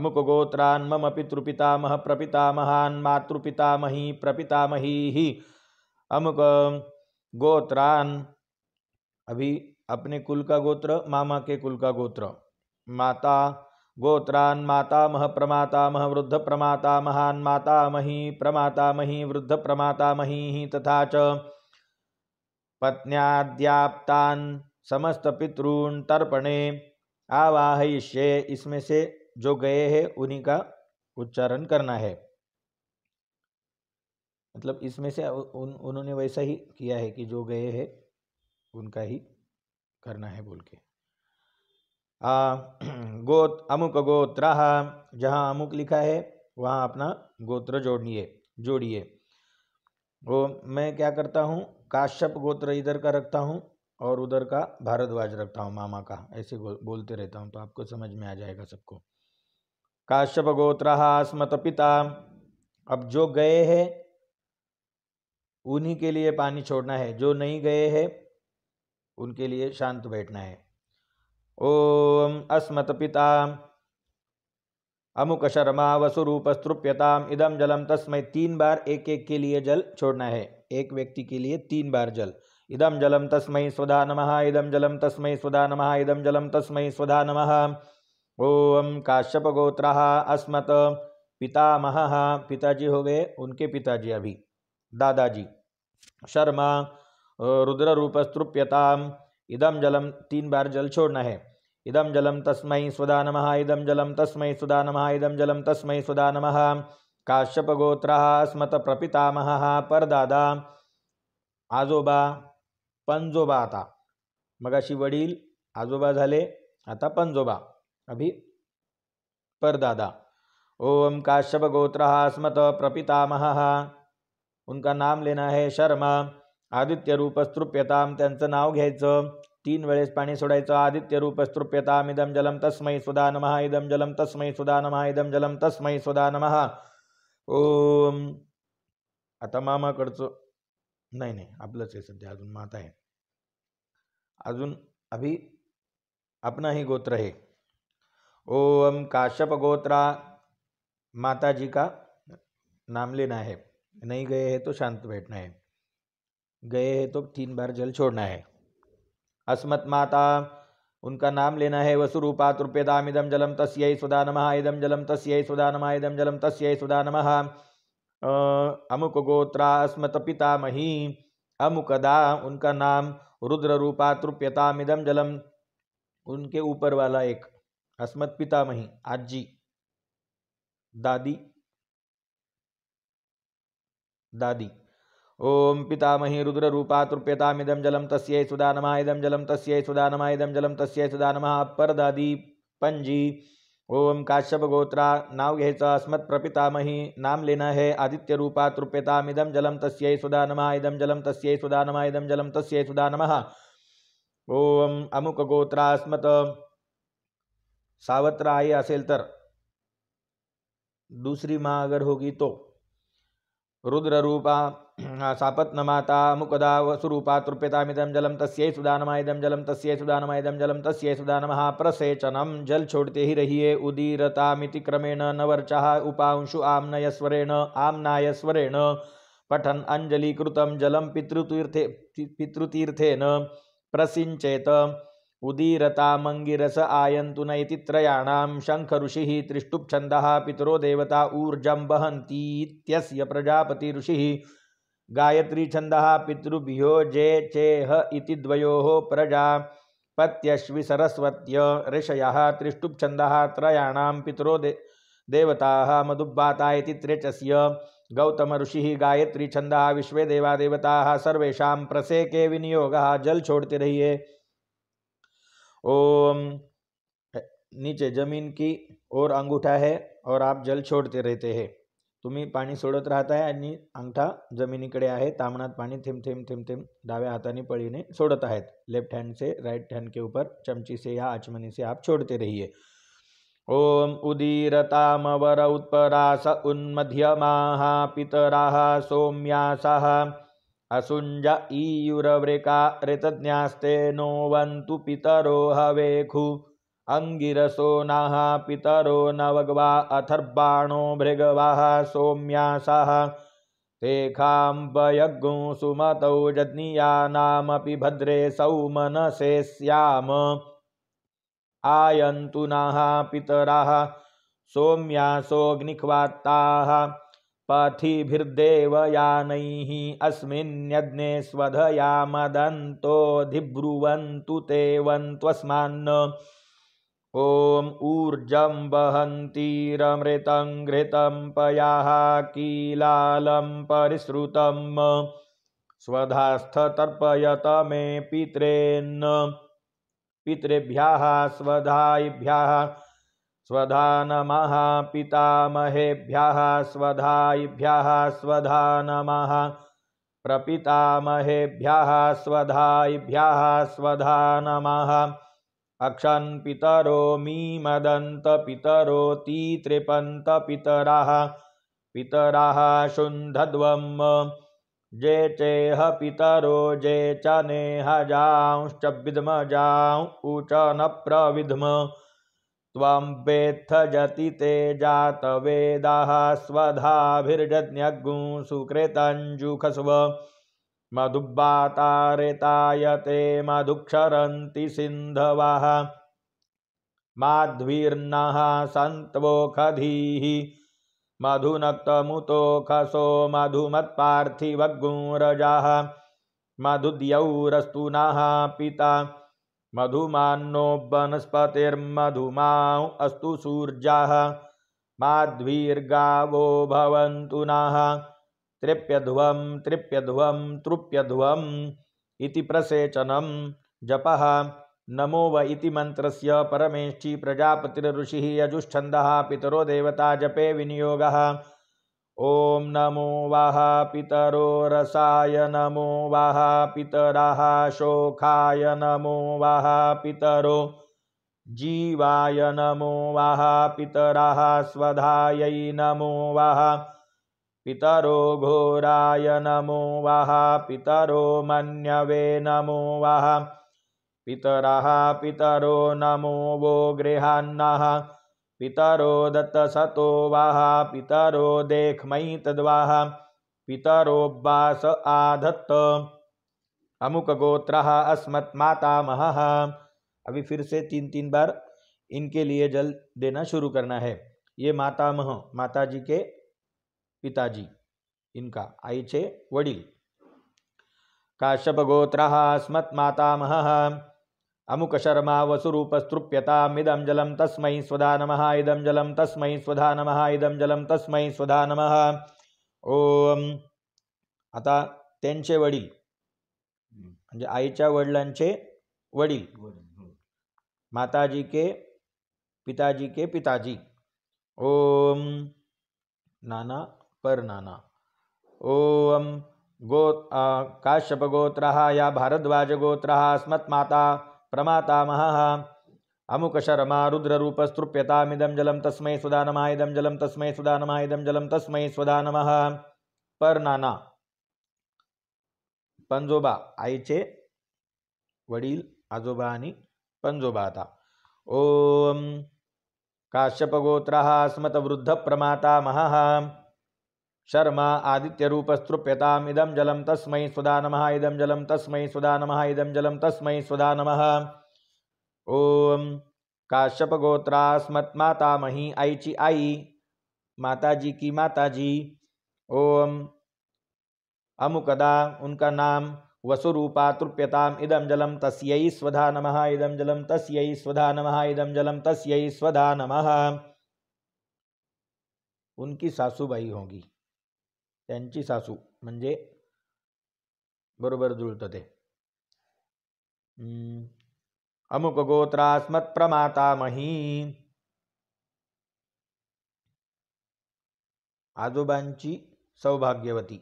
अमुक गोत्रान मम पितृपितामह प्रपितामहान मातृपितामही प्रपितामही ही अमुक गोत्रान अभी अपने कुल का गोत्र मामा के कुल का गोत्र माता गोत्रान् मातामह प्रमातामह वृद्ध प्रमातामहान् मातामही प्रमातामही वृद्ध ही तथा च पत्न्याद्याप्तान् समस्त पितॄन तर्पणे आवाहयिष्ये इसमें से जो गए है उन्हीं का उच्चारण करना है मतलब इसमें से उन उन्होंने वैसा ही किया है कि जो गए है उनका ही करना है बोल के गोत अमुक गोत्र जहाँ अमुक लिखा है वहाँ अपना गोत्र जोड़िए जोड़िए वो मैं क्या करता हूँ काश्यप गोत्र इधर का रखता हूँ और उधर का भारद्वाज रखता हूँ मामा का ऐसे बोलते रहता हूँ तो आपको समझ में आ जाएगा सबको काश्यप गोत्र अस्मत पिता अब जो गए हैं उन्हीं के लिए पानी छोड़ना है जो नहीं गए हैं उनके लिए शांत बैठना है ओम अस्मत्पिता अमुक शर्मा स्तृप्यताम इदम जलम तस्मय तीन बार एक एक के लिए जल छोड़ना है एक व्यक्ति के लिए तीन बार जल इदम जलम तस्मय स्वधा नम इदम जलम तस्मय स्वधा नम इदम जलम तस्मय स्वधा नम ओम काश्यप गोत्र अस्मत पितामह पिताजी हो गए उनके पिताजी अभी दादाजी शर्मा रुद्र स्तृप्यताम इदम जलम तीन बार जल छोड़ना है इदम जलम तस्मै सुदा नम इदम जलम तस्मै सुदा नम इदम जलम तस्मै सुदा नम काश्यपगोत्र स्मत प्रपितामह परदादा आजोबा पंजोबा आता मगाशी वडील आजोबा झाले आता पंजोबा अभी परदादा ओम काश्यप गोत्र अस्मत प्रपितामह उनका नाम लेना है शर्मा आदित्य रूप स्तृप्यताम त्यांचं नाव घ्यायचं तीन वेळेस पाणी सोडायचं तो आदित्य रूप इदम जलम तस्मय सुधा नमः इदम जलम तस्मय सुधा नमः इदम जलम तस्मयी सुधा नमः ओम आता मामाकडचं नाही नाही आपलंच आहे सध्या अजून माता आहे अजून अभी अपना ही गोत्र है ओम काश्यप गोत्रा माता जी का नाम लेना है नहीं गए हैं तो शांत बैठना है गए हैं तो तीन बार जल छोड़ना है अस्मत माता उनका नाम लेना है वसुरूपा इदम जलम तस्य सुदा नम इदम जलम तस्य सुदा नम इदम जलम तस्य सुदा नम अमुक गोत्रा अस्मत पितामही अमुकदा उनका नाम रुद्र रूपा इदम जलम उनके ऊपर वाला एक अस्मत पितामही आजी दादी दादी ओम पितामही रुद्र रूपा इदम जलम तस्य सुदा नमः इदम जलम तस्य सुदा नमः इदम जलम तस्यै सुदा पर दादी पंजी ओम काश्यप गोत्रा नाव घ्यायचं अस्मत् प्रपितामही नाम लेना है आदित्य रूपा इदम जलम तस्य सुदा नमः इदम जलम तस्य सुदा नमः इदम जलम तस्य सुदा नमः ओम अमुक गोत्रा अस्मत सावत्र आई असेल तर दूसरी माँ अगर होगी तो रुद्र रूपा नमाता मुकदा तस्य जलं तस्यै जलम तस्य तस्यै सुदानमायदं जलम तस्य सुदानमः प्रसेचनं जल छोड़ते ही रहिए मिति क्रमेण नवर्चः उपांशु आमनायस्वरेण पठन अंजलि अञ्जलीकृतं जलम पितृतीर्थे पितृतीर्थेन प्रसिञ्चेत उदीरता मंगिस न इति शंख ऋषि त्रिष्टुप्छन्दः पितरो देवता ऊर्जं प्रजापति ऋषि गायत्री छंद पितृभ्यो जे चेह इति द्वयोः प्रजापत्यश्वि सरस्वत्य ऋषयः त्रिष्टुप् छन्दः त्रयाणां पितरो दे देवता मधुब्बाता इति गौतम ऋषि गायत्री छंद विश्व देवा देवता प्रसेके विनियोग जल छोड़ते रहिए ओम नीचे जमीन की ओर अंगूठा है और आप जल छोड़ते रहते हैं तुम्ही पाणी सोडत राहताय आणि अंगठा जमिनीकडे आहे तामणात पाणी थेंब थेंब थेंब थेंब डाव्या हाताने पळीने सोडत आहेत लेफ्ट हैंड से राइट हैंड के ऊपर चमची से या आचमनी से आप छोड़ते रहिए ओम उत्परा स उन्मध्यमाः पितराः सौम्यासः असुंज ईयुरवृका ऋतज्ञास्ते नो वन्तु पितरो हवेखु अंगिरसो नः पितरो नवग्वा अथर्बाणो भृगवः सौम्यासः तेखाम्बयज्ञो सुमतौ जज्ञीयानामपि भद्रे सौमनसे स्याम आयन्तु नः पितरः सौम्यासोऽग्निख्वात्ताः पथिभिर्देवयानैः अस्मिन्यज्ञे स्वधयामदन्तो धिब्रुवन्तु ते वन्त्वस्मान् ॐ ऊर्जं वहन्तीरमृतं घृतं पयाः कीलालं परिसृतं स्वधास्थतर्पयत मे पित्रेन्न पितृभ्यः स्वधायिभ्यः स्वधा नमः पितामहेभ्यः स्वधायिभ्यः स्वधा नमः प्रपितामहेभ्यः स्वधायिभ्यः स्वधा नमः अक्षन पितरो पितरो ती त्रिपंत पितरा पितरा शुंधध्व जे चेह पितरो जे च नेह जांश्च विद्म जां ऊच न प्रविधम त्वं वेत्थ जति ते जात जातवेदाः स्वधाभिर्जज्ञगुं सुकृतञ्जुखस्व मधुब्बातारेतायते मधुक्षरती सिंधव माध्वीर्नः सन्त्वोखधीः मधुनक्तमुतोखसो मधुमत्पार्थिवगुंरजः मधुद्यौरस्तु न पिता मधुमान्नो वनस्पतिर्मधुमा अस्तु सूर्यः माध्वीर्गावो भवन्तु नः तृप्यध्वम तृप्यध्वम तृप्यध्वम इति प्रसेचनम जप नमो व इति मन्त्रस्य परमेष्ठी प्रजापतिरऋषिः यजुच्छन्दः पितरो देवता जपे विनियोग ओम नमो वाह पितरो रसाय नमो वाह पितरा शोखाय नमो वाह पितरो जीवाय नमो वाह पितरा स्वधाई नमो वाह पितरो घोराय नमो वः पितरो मन्यवे नमो वः पितरः पितरो नमो वो गृहान्नः पितरो दत्तसतो वः पितरो देख्मयि पितरो बास आधत्त अमुकगोत्रः अस्मत्मातामहः अभी फिर से तीन तीन बार इनके लिए जल देना शुरू करना है ये मातामह माता जी के पिताजी इनका आई चे वडिल काश्यप गोत्र अस्मत्तामह अमुक शर्मा इदम जलम तस्म स्वधा नम इदम जलम तस्म स्वधा नम इदम जलम तस्म स्वधा नम ओम आता त्यांचे वडील म्हणजे आईच्या वडिलांचे वडील माताजी के पिताजी के पिताजी ओम नाना पर नाना ओम गो काश्यप गोत्र या भारद्वाज गोत्र अस्मत्माता प्रमाता महा अमुक शर्मा रुद्र रूप इदम जलम तस्मय सुदा इदम जलम तस्मय सुधा नमा इदम जलम तस्मय सुदा नम पर नाना पंजोबा आईचे वडील आजोबा आणि पंजोबा आता ओम काश्यपगोत्र वृद्ध प्रमाता महा शर्मा आदित्यरूपस्तृप्यताम् जलम जलं तस्मै सुधा नम इदम जलं तस्म सुधा नम इदम जलं तस्म सुधा नम ॐ काश्यपगोत्रास्मत् मातामही ऐचि आई माता जी की माता जी ओम अमुकदा उनका नाम वसुरूपा तृप्यताम इदम जलम तस्यै स्वधा नमः इदम जलम तस्यै स्वधा नमः इदम जलम तस्यै स्वधा नमः उनकी सासू भाई होंगी त्यांची सासू म्हणजे बरोबर जुळतं हम्म. अमुक प्रमाता प्रमातामही आजोबांची सौभाग्यवती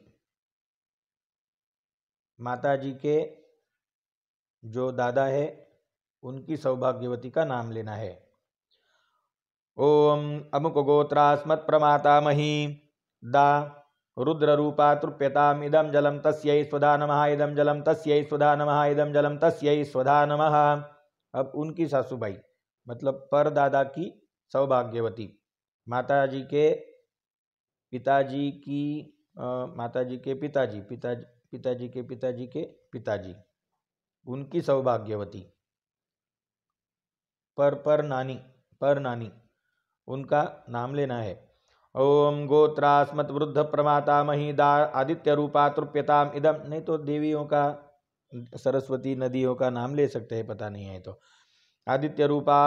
माताजी के जो दादा है उनकी सौभाग्यवती का नाम लेना है ओम अमुक प्रमाता मही दा रुद्र रूपा तृप्यताम इदम जलम तस्यै स्वधा नमः इदम जलम तस्यै स्वधा नमः इदम जलम तस्यै स्वधा नमः अब उनकी सासूबाई मतलब पर दादा की सौभाग्यवती माता जी के पिताजी की माता जी के पिताजी पिताजी पिताजी के पिताजी के पिताजी उनकी सौभाग्यवती पर पर नानी पर नानी उनका नाम लेना है ओम गोत्रास्मत वृद्ध प्रमाता दा आदित्य रूपा तृप्यताम इदम नहीं तो देवियों का सरस्वती नदियों का नाम ले सकते हैं पता नहीं है तो आदित्य रूपा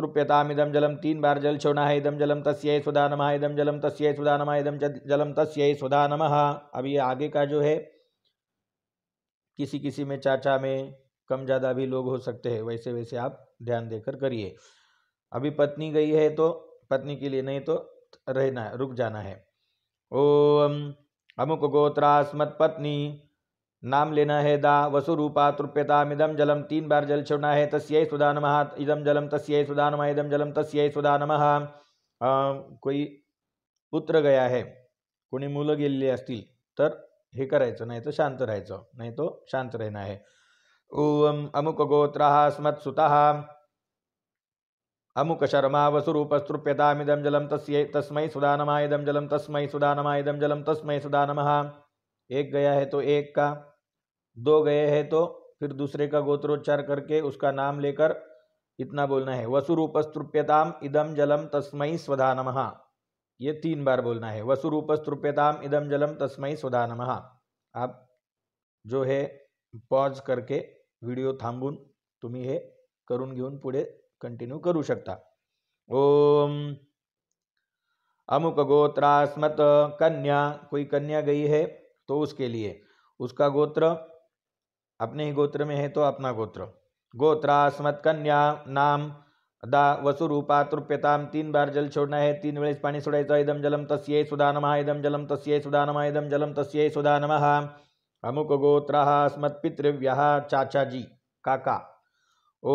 तृप्यताम इदम जलम तीन बार जल छोड़ना है इदम जलम तस्य सुधा नमः इदम जलम तस्य सुधा नमः इदम जलम तस्य सुधा नमः अब ये आगे का जो है किसी किसी में चाचा में कम ज़्यादा भी लोग हो सकते हैं वैसे वैसे आप ध्यान देकर करिए अभी पत्नी गई है तो पत्नी के लिए नहीं तो रहना है रुक जाना है ओम अमुक गोत्रास्मत्पत्नी नाम लेना है दा वसुरूपा तृप्यताम इदम जलम तीन बार जल छोड़ना है तस्यै सुधा नमः इदम जलम तस्यै सुधा नम इदम जलम तस्यै सुधा नमः कोई पुत्र गया है कोणी मुलं गेलेली असतील तर हे करायचं नाही तर शांत राहायचं नाही तो शांत राहणं आहे ओम अमुक गोत्र स्मत्सुता अमुक शर्मा जलम तस् तस्यै तस्मै सुदानमायदम जलम तस्मै सुदानमायदम जलम तस्म सुदानमः एक गया है तो एक का दो गए है तो फिर दूसरे का गोत्रोच्चार करके उसका नाम लेकर इतना बोलना है वसुरूपस्तृप्यताम इदम जलम तस्मय स्वधानम ये तीन बार बोलना है वसुरूपस्तृप्यताम इदम जलम तस्मय स्वधानम आप जो है पॉज करके वीडियो थांबून तुम्ही हे करून घेऊन पुढे कंटिन्यू करू शकता ओम अमुक गोत्रास्मत कन्या कोई कन्या गई है तो उसके लिए उसका गोत्र अपने ही गोत्र में है तो अपना गोत्र गोत्रास्मत कन्या नाम दा वसुरूपा तृप्यताम तीन बार जल छोड़ना है तीन वेळेस पानी सोडायचं इदम जलम तस्ये सुदानमः इदम जलम तस्ये सुदानमः इदम जलम तस्ये सुदानमः अमुक गोत्र चाचा जी काका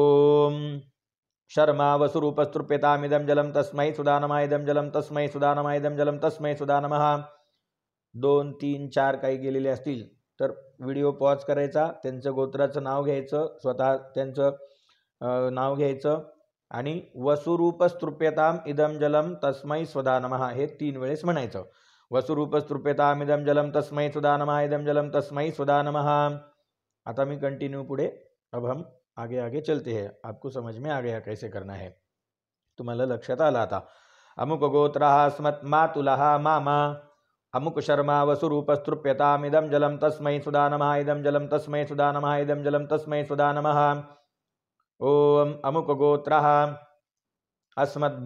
ओम शर्मा शर्मावसुरूपस्तृप्यतामिदं जलं तस्मै सुदानमायदं जलं तस्मै इदम जलं तस्मै सुदानमः दोन तीन चार काही गेलेले असतील तर व्हिडिओ पॉज करायचा त्यांचं गोत्राचं नाव घ्यायचं स्वतः त्यांचं नाव घ्यायचं आणि वसुरूपस्तृप्यताम इदम जलम तस्मै स्वदानमहा हे तीन वेळेस म्हणायचं वसुरूपस्तृप्यताम इदम जलम तस्मै सुदानमहा इदम जलम तस्मै सुदानमहा आता मी कंटिन्यू पुढे अभम आगे आगे चलते हैं आपको समझ में आ गया कैसे करना है तुम्हारा लक्ष्य आला था अमुक गोत्र स्मत् मातुला मामा अमुक शर्मा वसुरूपस्तृप्यता इदम जलम तस्मय सुदा नम इदम जलम तस्मय सुदा नम इदम जलम तस्मय सुदा नम ओम अमुक गोत्र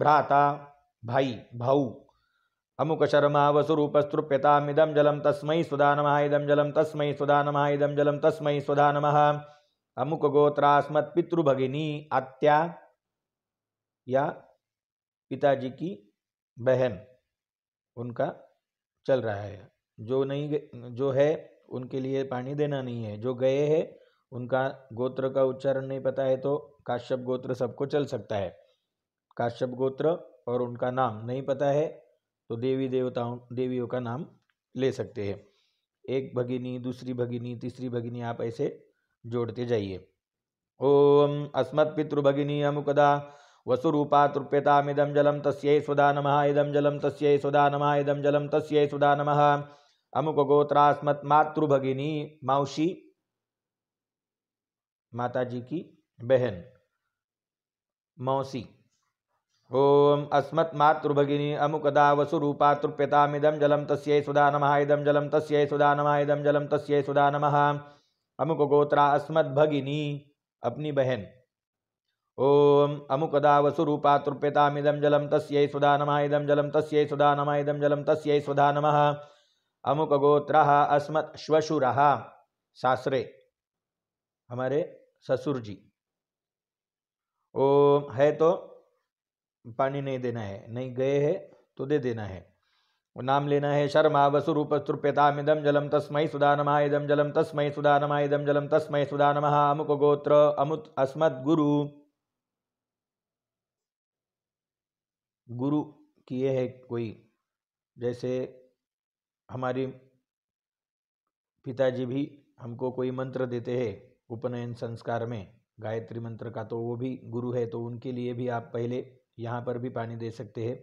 भ्राता भाई भाऊ अमुक शर्मा वसुरूपस्तृप्यताम इदम जलम तस्मय सुदा नम इदम जलम तस्मय सुदा नम इदम जलम तस्मय सुदा नम अमुक गोत्रास्मत भगिनी आत्या या पिताजी की बहन उनका चल रहा है जो नहीं जो है उनके लिए पानी देना नहीं है जो गए हैं उनका गोत्र का उच्चारण नहीं पता है तो काश्यप गोत्र सबको चल सकता है काश्यप गोत्र और उनका नाम नहीं पता है तो देवी देवताओं देवियों का नाम ले सकते हैं एक भगिनी दूसरी भगिनी तीसरी भगिनी आप ऐसे जोड़ते जाइए ओम अस्मत्तृभगिनी अमुकदा वसुरूपा तृप्यतामिदं जलम तस्यै सुधा नमः इदम जलम तस्यै सुधा नमः इदम जलम तस्यै सुधा नमः अमुक गोत्रास्मत् मातृभगिनी मौशी माता जी की बहन मौसी ओम अस्मत् मातृभगिनी अमुकदा वसुरूपा तृप्यतामिदं जलम तस्यै सुधा नमः इदम जलम तस्यै सुधा नमः इदम जलम तस्यै सुधा नमः अमुक गोत्रा अस्मद भगिनी अपनी बहन ओम अमुकदा वसुरूपा इदम जलम तस्य सुधा नमः इदम जलम तस्य सुधा नमः इदम जलम तस्य सुधा नमः अमुक गोत्र अस्मत् श्वशुर सासरे हमारे ससुर जी ओम है तो पानी नहीं देना है नहीं गए है तो दे देना है नाम लेना है शर्मा वसुरूपस्तृप्यतामिदम जलम तस्मय सुदानमा इदम जलम तस्मय सुदानमा इदम जलम तस्मय सुदानमा अमुक गोत्र अमुत अस्मद गुरु गुरु किए है कोई जैसे हमारे पिताजी भी हमको कोई मंत्र देते हैं उपनयन संस्कार में गायत्री मंत्र का तो वो भी गुरु है तो उनके लिए भी आप पहले यहाँ पर भी पानी दे सकते हैं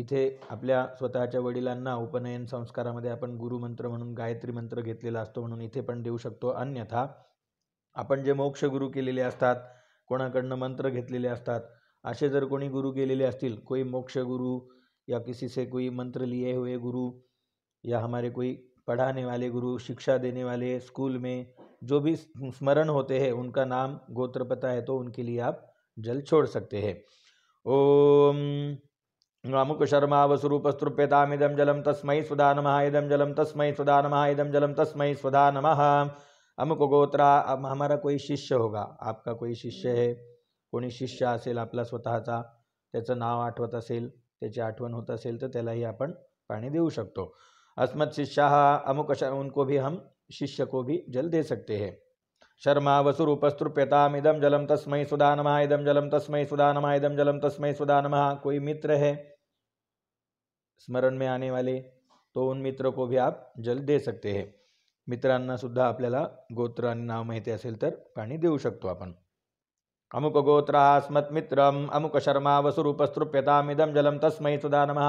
इथे आपल्या स्वतःच्या वडिलांना उपनयन संस्कारामध्ये आपण गुरुमंत्र म्हणून गायत्री मंत्र घेतलेला असतो म्हणून इथे पण देऊ शकतो अन्यथा आपण जे मोक्ष गुरु केलेले असतात कोणाकडनं मंत्र घेतलेले असतात असे जर कोणी गुरु केलेले असतील कोई मोक्ष गुरु या किसी से कोई मंत्र लिए हुए गुरु या हमारे कोई पढ़ाने वाले गुरु शिक्षा देने वाले स्कूल में जो भी स्मरण होते हैं उनका नाम गोत्र पता है तो उनके लिए आप जल छोड़ सकते हैं ओम अमुक शर्मा मुखशर्मावसुरूपस्तृप्यतामिदं जलम तस्मै सुधा नम इदम जलम तस्मै सुधा नम इदम जलम तस्मै सुधा नम अमुक गोत्रा हमारा कोई शिष्य होगा आपका कोई शिष्य है कोणी शिष्य असेल आपला स्वतःचा त्याचं नाव आठवत असेल त्याची आठवण होत असेल तर त्यालाही आपण पाणी देऊ शकतो अस्मत् शिष्य हा अमुक उनको भी हम शिष्य को भी जल दे सकते हैं शर्मा वसुरूपस्तृप्यताम इदम जलम तस्मय सुदानमा इदम जलम तस्मय सुदानमा इदम जलम तस्मय सुदानमा कोई मित्र है स्मरण में आने वाले तो उन मित्रों को भी आप जल दे सकते हैं मित्रांना सुद्धा अपने गोत्र नाव माहिती अल तो पानी देऊ शकतो अपन अमुक गोत्र स्मत्मित्रम अमुक शर्मा वसुरूपस्तृप्यता इदम जलम तस्मय सुधा नम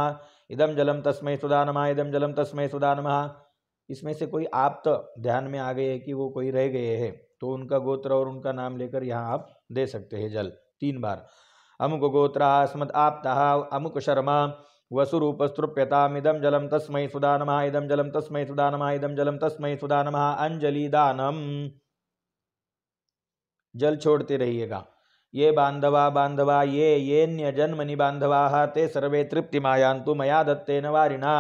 इदम जलम तस्मय सुधा नम इदम जलम तस्मय सुधा नम इसमें से कोई आप तो ध्यान में आ गए है कि वो कोई रह गए हैं तो उनका गोत्र और उनका नाम लेकर यहाँ आप दे सकते हैं जल तीन बार अमुक गोत्र स्मत आपता अमुक शर्मा वसुरूपस्तृप्यतामिदं जलं तस्मै सुदा नमः इदं जलं तस्मै सुदा नमः इदं जलं तस्मै सुदा नमः अंजलिदानम जल छोड़ते रहिएगा ये बांधवा बांधवा ये ये न्य जन्मनि बांधवा ते सर्वे तृप्ति मायांतु मया दत्ते नारिणा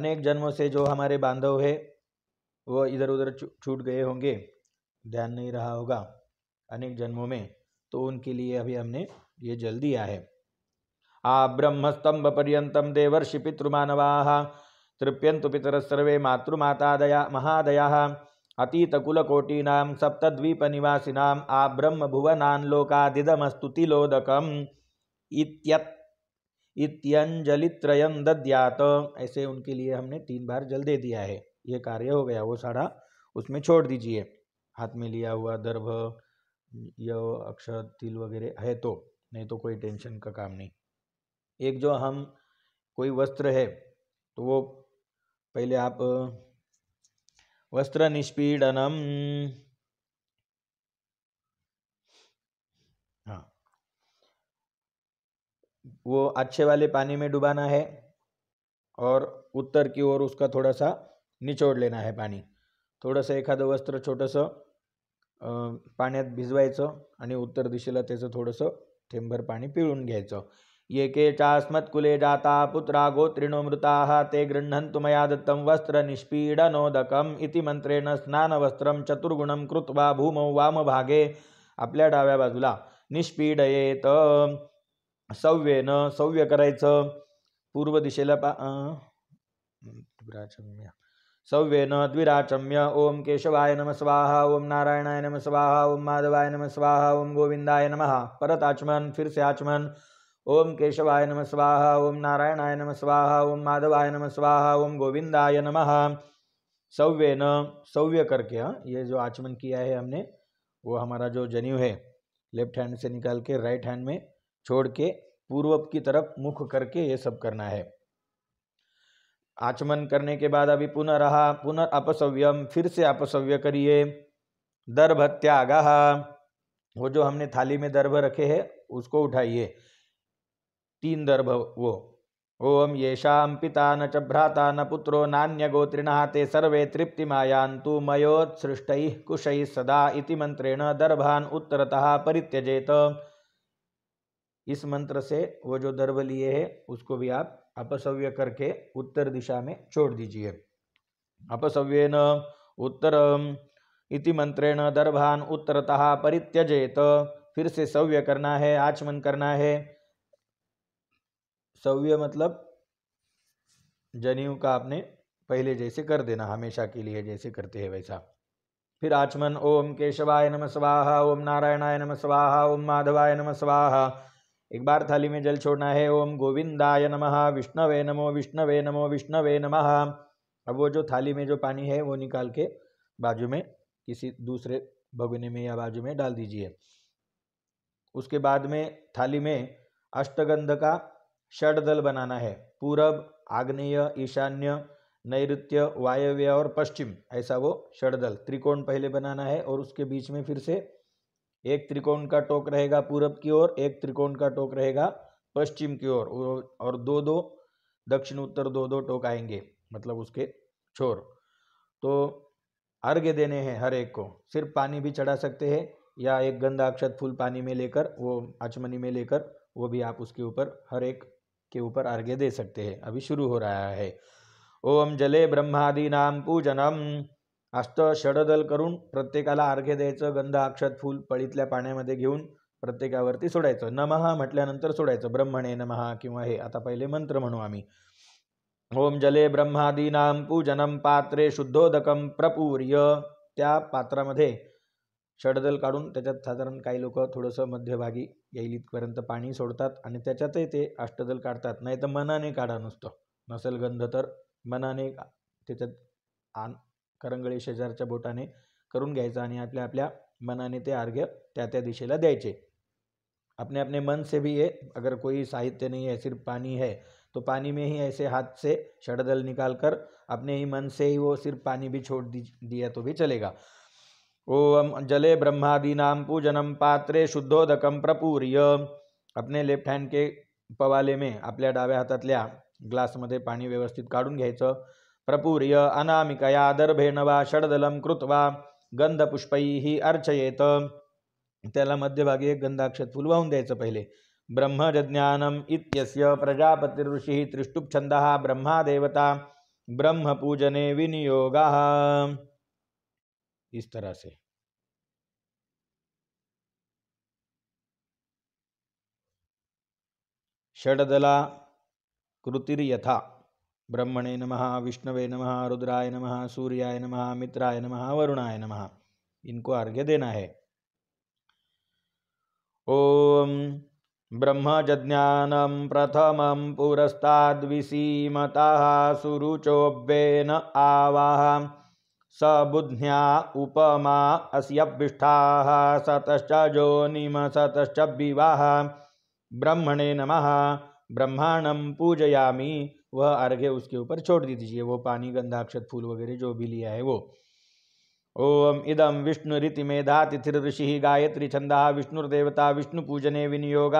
अनेक जन्मों से जो हमारे बांधव है वो इधर उधर छूट गए होंगे ध्यान नहीं रहा होगा अनेक जन्मों में तो उनके लिए अभी हमने ये जल दिया है आ ब्रह्मस्तंभ पर्यतम देवर्षि पितृमानवा तृप्यंत पितर सर्वे दया महादया अतीतकुलकोटीना सप्तवीप निवासीना आ ब्रह्म भुवनान लोकादिदमस्तु तिलोदकम दद्यात ऐसे उनके लिए हमने तीन बार जल दे दिया है ये कार्य हो गया वो सारा उसमें छोड़ दीजिए हाथ में लिया हुआ दर्भ य अक्षर तिल वगैरह है तो नहीं तो कोई टेंशन का काम नहीं एक जो हम कोई वस्त्र है तो वो पहले आप वस्त्र निष्पीडनम हाँ। वो अच्छे वाले पानी में डुबाना है और उत्तर की ओर उसका थोड़ा सा निचोड लेना है पानी थोड़ा सा एखाद वस्त्र छोटंसं पानी भिजवायचं आणि उत्तर दिशेला त्याचं थोडंसं थेंबर पाणी पिळून घ्यायचं ये के चास्मत्कुले जाता पुत्रा गोत्रिणो मृता ते गृह्णन्तु मया दत्तं वस्त्रनिष्पीडनोदकम् इति मंत्रेण वस्त्र चतुर्गुण कृत्वा भूमौ भागे आपल्या डाव्या बाजूला निष्पीडयेत सव्येनं सव्य करायचं पूर्व दिशेला पा सव्येन द्विराचम्य ओम केशवाय नम स्वाहा ओम नारायणाय नम स्वाहा ओम माधवाय नम स्वाहा ओम गोविंदाय नम परत आचमन फिर से आचमन ओम केशवाय नम स्वाहा ओम नारायणाय नम स्वाहा ओम माधवाय नम स्वाहा ओम गोविंदाय नम सव्य न सव्य करके हाँ ये जो आचमन किया है हमने वो हमारा जो जनेऊ है लेफ्ट हैंड से निकाल के राइट हैंड में छोड़ के पूर्व की तरफ मुख करके ये सब करना है आचमन करने के बाद अभी पुनः रहा पुनः अपसव्यम फिर से अपसव्य करिए दर्भ त्यागा वो जो हमने थाली में दर्भ रखे है उसको उठाइए तीन दर्भ वो ओम ये पिता न च भ्राता न पुत्रो गोत्रिण ते सर्वे तृप्तिमायान्तु मयोत्सृष्ट कुशैः सदा इति मंत्रेण दर्भान उत्तरतः परित्यजेत इस मंत्र से वो जो दर्भ लिए है उसको भी आप अपसव्य करके उत्तर दिशा में छोड़ दीजिए अपसव्येन उत्तर इति मंत्रेण दर्भान उत्तरतः परित्यजेत फिर से सव्य करना है आचमन करना है सव्य मतलब जनेऊ का आपने पहले जैसे कर देना हमेशा के लिए जैसे करते हैं वैसा फिर आचमन ओम केशवाय नम स्वाहा ओम नारायणाय नम स्वाहा ओम माधवाय नम स्वाहा एक बार थाली में जल छोड़ना है ओम गोविंदाय नम विष्णवे नमो विष्णवे नमो विष्णवे नम अब वो जो थाली में जो पानी है वो निकाल के बाजू में किसी दूसरे भगवने में या बाजू में डाल दीजिए उसके बाद में थाली में अष्टगंध का षडदल बनाना है पूरब आग्नेय ईशान्य नैऋत्य वायव्य और पश्चिम ऐसा वो षडदल त्रिकोण पहले बनाना है और उसके बीच में फिर से एक त्रिकोण का टोक रहेगा पूरब की ओर एक त्रिकोण का टोक रहेगा पश्चिम की ओर और दो दो दक्षिण उत्तर दो दो टोक आएंगे मतलब उसके छोर तो अर्घ्य देने हैं हर एक को सिर्फ पानी भी चढ़ा सकते हैं या एक गंदा अक्षत फूल पानी में लेकर वो आचमनी में लेकर वो भी आप उसके ऊपर हर एक के ऊपर अर्घ्य दे सकते हैं अभी शुरू हो रहा है ओम जले ब्रह्मादीनाम पूजनम अष्ट षडदल करून प्रत्येकाला अर्घ्य द्यायचं गंध अक्षत फूल पळीतल्या पाण्यामध्ये घेऊन प्रत्येकावरती सोडायचं नमहा म्हटल्यानंतर सोडायचं ब्रह्मणे नमहा किंवा हे आता पहिले मंत्र म्हणू आम्ही ओम जले ब्रह्मादीनाम पूजनम पात्रे शुद्धोदकम प्रपूर्य त्या पात्रामध्ये षडदल काढून त्याच्यात साधारण काही लोक थोडंसं मध्यभागी येईल इथपर्यंत पाणी सोडतात आणि त्याच्यातही ते अष्टदल काढतात नाही तर मनाने काढा नुसतं नसेल गंध तर मनाने त्याच्यात आण करंगळी शेजारच्या बोटाने करून घ्यायचं आणि आपल्या आपल्या मनाने ते अर्घ्य त्या त्या दिशेला द्यायचे अपने अपने मन से भी ये अगर कोई साहित्य नहीं है सिर्फ पानी है तो पानी में ही ऐसे हाथ से षडदल निकाल कर अपने ही मन से ही वो सिर्फ पानी भी छोड़ दिया तो भी चलेगा ओम जले ब्रह्मादीनाम पूजनम पात्रे शुद्धोदकम प्रपूर्य अपने लेफ्ट हँड के पवाले में आपल्या डाव्या हातातल्या ग्लासमध्ये पाणी व्यवस्थित काढून घ्यायचं प्रपूर्य अनामिकया दर्भेन वा षडदलम कृत्वा गंधपुष्पैही अर्चयेत त्याला मध्यभागी एक गंधाक्षत फुल वाहून द्यायचं पहिले ब्रह्मज्ञानम इत्यस्य प्रजापती ऋषी त्रिष्टुप छंद ब्रह्मादेवता ब्रह्मपूजने विनियोगा इस तरह से षडदला कृतिर्यथा ब्रह्मणे नम विष्णवे नम रुद्राय नम सूर्याय नम मित्राय नम वरुणाय नम इनको अर्घ्य देना है ओम ब्रह्मजज्ञानं प्रथम पुरस्ताद्विसीमतः सुरुचोब्येन आवाह स बुध्या उपमा अस्यपिष्ठा सतश्च निम सतश्च विवाह ब्रह्मणे नम ब्रह्मांडम पूजयामी वह अर्घ्य उसके ऊपर छोड़ दीजिए वो पानी गंधाक्षत फूल वगैरह जो भी लिया है वो ओम इदम विष्णु रीति मेधा तिथिर ऋषि गायत्री छंद विष्णुर्देवता विष्णु पूजने विनियोग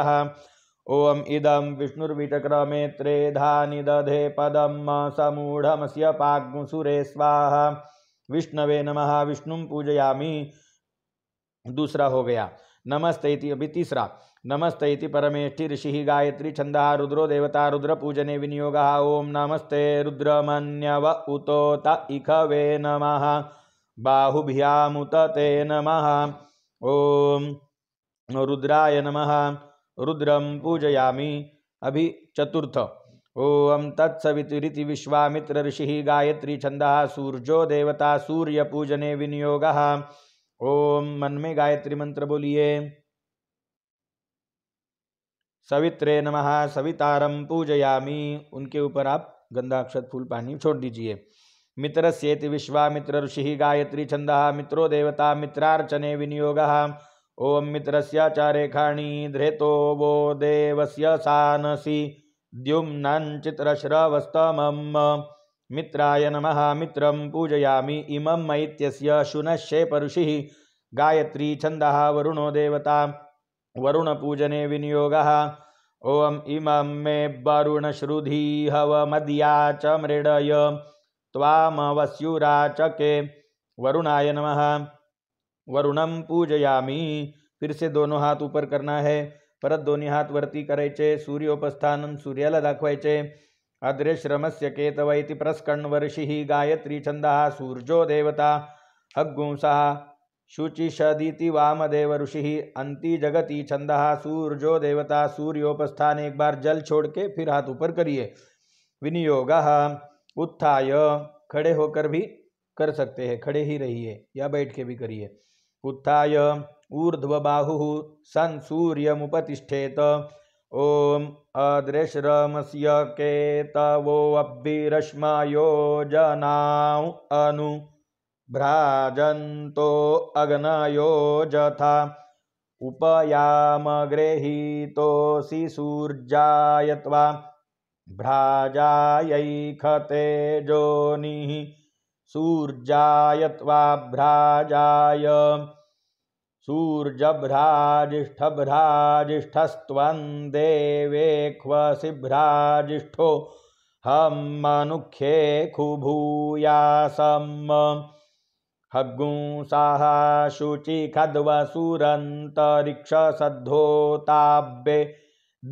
ओम इदम विष्णुर्विटक्रमे त्रेधा निदधे पदम समूढ़ पाग्सुरे स्वाहा विष्णवे नमः विष्णुम पूजयामी दूसरा हो गया नमस्ते अभी तीसरा नमस्ते परमेष्ठि ऋषि गायत्री छंद रुद्रो देवता रुद्र पूजने विनियोग ओम नमस्ते रुद्रमन्यव उतोत इखवे नम बाहुभ्यामुत ते नम ओम रुद्राय नम रुद्रम पूजयामी अभी चतुर्थ ओम तत्सवितरीति विश्वामित्र ऋषि गायत्री छंद सूर्यो देवता सूर्य पूजने विनियोग ओम मन में गायत्री मंत्र बोलिए सवित्रे नमः सवितारम पूजयामी उनके ऊपर आप गंधाक्षत फूल पानी छोड़ दीजिए मित्र सेति विश्वामित्र ऋषि गायत्री छंद मित्रो देवता मित्रार्चने विनियोग ओम मित्रस्य खाणी धृतो वो देवस्य सानसी द्युम्नाञ्चितरश्रवस्तमं मित्राय नमः मित्रं पूजयामि इमं मैत्यस्य शुनश्ये परुषिः गायत्री छन्दः वरुणो देवता वरुणपूजने विनियोगः ॐ इमं मे वरुणश्रुधि हवमद्या च मृडय त्वामवस्युराचके वरुणाय नमः वरुणम पूजयामी फिर से दोनों हाथ ऊपर करना है परत दोन्ही हात वरती करायचे सूर्योपस्थान सूर्याला दाखवायचे अद्रेश्रमस्य केतव इति प्रस्कण्वर्षि गायत्री छंद सूर्जो देवता हग्गुंसः शुचिषदिति वामदेव ऋषि अंति जगती छंद सूर्जो देवता सूर्योपस्थान एक बार जल छोड़ के फिर हाथ ऊपर करिए विनियोग उत्थाय खड़े होकर भी कर सकते हैं खड़े ही रहिए या बैठ के भी करिए उत्थाय ऊर्ध्वबाहुः सन् सूर्यमुपतिष्ठेत ॐ अदृश्रमस्य केतवोऽब्बिरश्मयोजनाौ अनु भ्राजन्तो अग्नयो यथा उपयामगृहीतोऽसि सूर्यायत्वा भ्राजायैखते जोनिः सूर्यायत्वा भ्राजाय सूर्यभ्राजिष्ठभ्राजिष्ठस्त्वं देवेख्वसिभ्राजिष्ठो हम मनुख्ये खुभूयासम् हग्गुंसाः शुचिखद्वसुरन्तरिक्षसद्धोताब्ये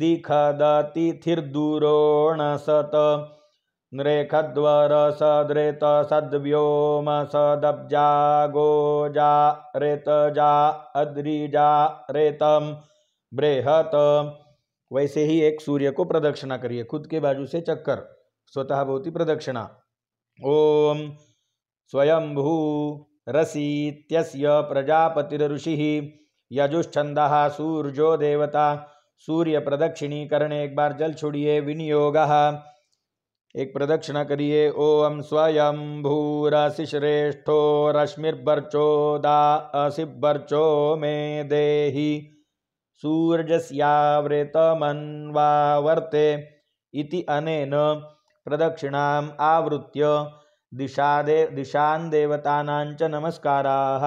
दिखदतिथिर्दुरोणसत नृखद्वर सदृत सद्व्योम सदब्जा गोजा जा अद्रिजा ऋतम बृहत वैसे ही एक सूर्य को प्रदक्षिणा करिए खुद के बाजू से चक्कर स्वतः भवती प्रदक्षिणा ओम स्वयंभू प्रजापतिर ऋषि यजुश्छंद सूर्यो देवता सूर्य प्रदक्षिणी करने एक बार जल छोड़िए विनियोग एक प्रदक्षिणा करिए ओम स्वयं भूराशिश्रेष्ठो रश्मिर्वर्चोदासिवर्चो मे देहि सूर्यस्यावृतमन्वावर्ते इति अनेन प्रदक्षिणाम् आवृत्य दिशादे दिशान देवतानांच नमस्काराः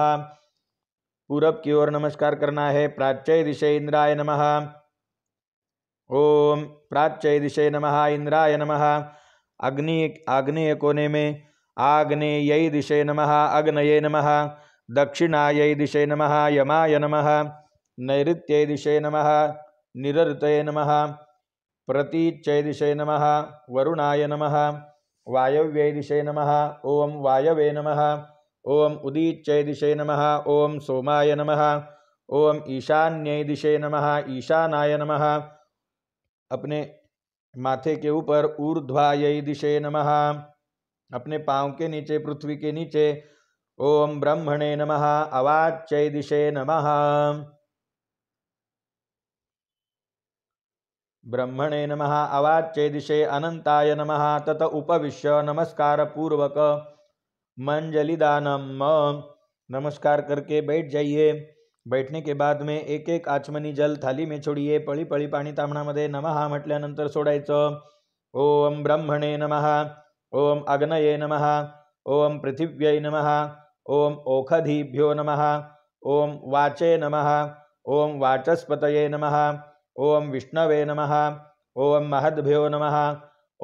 पूरब की ओर नमस्कार करना है प्राच्य दिशे इंद्राय नमः ओम प्राच्य दिशे नमः इंद्राय नमः अग्नि आग्नेय कोने में आग्नेय दिशे नम अग्नये नम दक्षिणायै दिशे नम यमाय नम नैत्य दिशे नम निरृतये नम प्रतीच्यै दिशे नम वरुणा नम वायव्य दिशे नम ओं वायवे नम ओं उदीच्यै दिशे नम ओं सोमाय नम ओं ईशान्य दिशे नम ईशानाय नम अपने माथे के ऊपर यही दिशे नमः अपने पाँव के नीचे पृथ्वी के नीचे ओम ब्रह्मणे नमः अवाच्य दिशे नमः ब्रह्मणे नमः अवाच्य दिशे अनंताय नमः तत उपविश्य नमस्कार पूर्वक मंजलिदानम नमस्कार करके बैठ जाइए बैठने के बाद में एक एक आचमनी जल थालीमध्ये पड़ी पळी पळी पाणी नम नमहा म्हटल्यानंतर सोडायचं ओम ब्रह्मणे नम ओम अग्नये नम ओम पृथिव्य नम ओम ओखधीभ्यो नम ओम वाचे नम ओम वाचस्पत नम ओम विष्णवे नम ओम महद्यो नम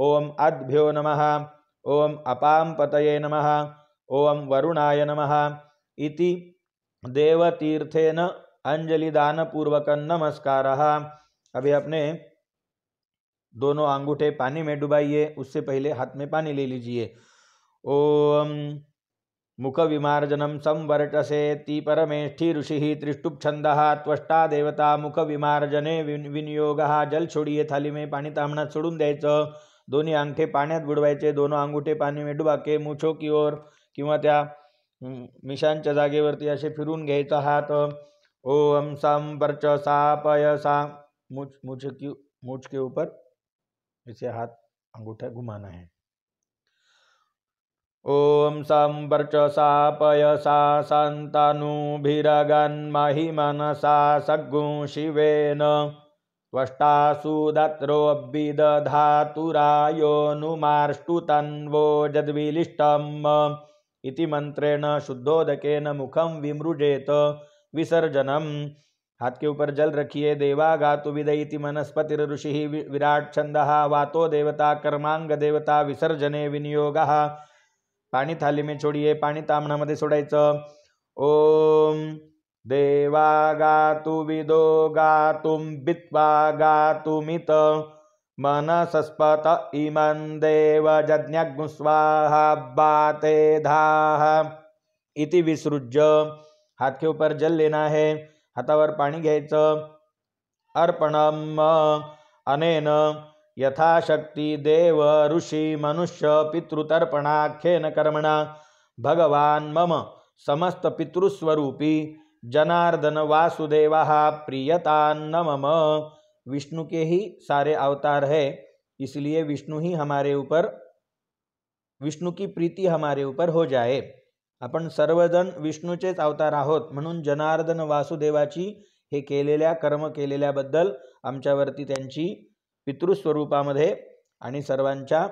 ओम अद्भ्यो नम ओम अपापत नम ओम वरुणा नम इति देवतीर्थेन अंजलिदान पूर्वक नमस्कार अभी अपने दोनों अंगूठे पानी में डुबाइए उससे पहले हाथ में पानी ले लीजिए ओम मुख विमार्जनम संवर्टसे ती परमेष्ठी ऋषि त्रिष्टुप छंद त्वष्टा देवता मुख विमार्जने विनियोग जल छोड़िए थाली में पानी तामना सोडून दयाच दोनों अंगठे पानी बुडवायचे दोनों अंगूठे पानी में डुबा के मुछो की ओर किंवा त्या हम्म, मिशांच्या जागेवरती असे फिरून घ्यायचा हात ओम साम परच सा पय सा की मुच के ऊपर इसे हाथ अंगूठा घुमाना है ओम साम सा पय सा संतानुभिरगन माही सा सगु शिवेन त्वष्टासुदत्रोऽभिदधातुरायो नुमार्ष्टुतन्वो जद्विलिष्टम् इति मंत्रेण शुद्धोदकेन मुखम विमृजेत विसर्जनं हाथ के ऊपर जल रखिए देवा गातु विदयति मनस्पतिर ऋषि विराट छंद वातो देवता कर्मांग देवता विसर्जने विनियोग पाणी थाली में छोडिये पाणी तामणामध्ये सोडायचं ओम देवा गातु विदो गातुम बित्वा गातुमित मनसस्पत इमं देवजज्ञस्वाहाते धाह इति विसृज्य हात के ऊपर जल लेना है हातावर पाणी घ्यायचं अर्पणम अनेन यथाशक्ती देव ऋषि मनुष्य पितृतर्पणाख्यन कर्मणा भगवान मम समस्त पितृस्वरूपी जनार्दन वासुदेवा प्रियतान्न मम विष्णु के ही सारे अवतार है इसलिए विष्णु ही हमारे ऊपर विष्णू की प्रीती हमारे ऊपर हो जाए आपण सर्वजण विष्णूचेच अवतार आहोत म्हणून जनार्दन वासुदेवाची हे केलेल्या कर्म केलेल्याबद्दल आमच्यावरती त्यांची पितृस्वरूपामध्ये आणि सर्वांच्या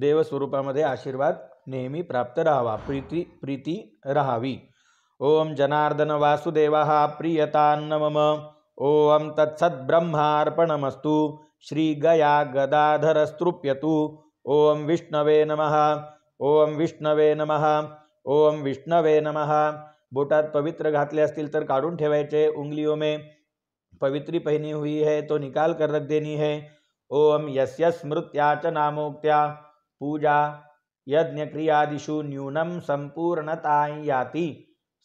देवस्वरूपामध्ये आशीर्वाद नेहमी प्राप्त राहावा प्रीती प्रीती राहावी ओम जनार्दन वासुदेवा प्रियता नमम ओम तत्सद्ब्रह्मार्पणमस्तु श्रीगया गदाधरस्तृप्यतु ओम विष्णवे नम ओं विष्णवे नम ओं विष्णवे नम बोटात पवित्र घातले असतील तर काढून ठेवायचे उंगलियों में पवित्री पहनी हुई है तो निकाल कर रख देनी है ओम यस्य स्मृत्या च नामोक्त्या पूजा यज्ञ क्रियादिषु न्यूनम संपूर्णतायाति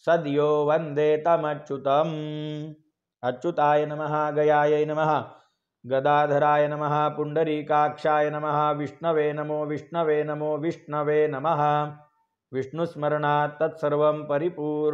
सदयो वंदे तमच्युतम अच्युताय नम गयाय नमः गदाधराय नम पुण्डरीकाक्षाय नम विष्णवे नमो विष्णवे नमो विष्णवे नम विष्णुस्मरणात् तत्सर्वं परिपूर्णोऽस्तु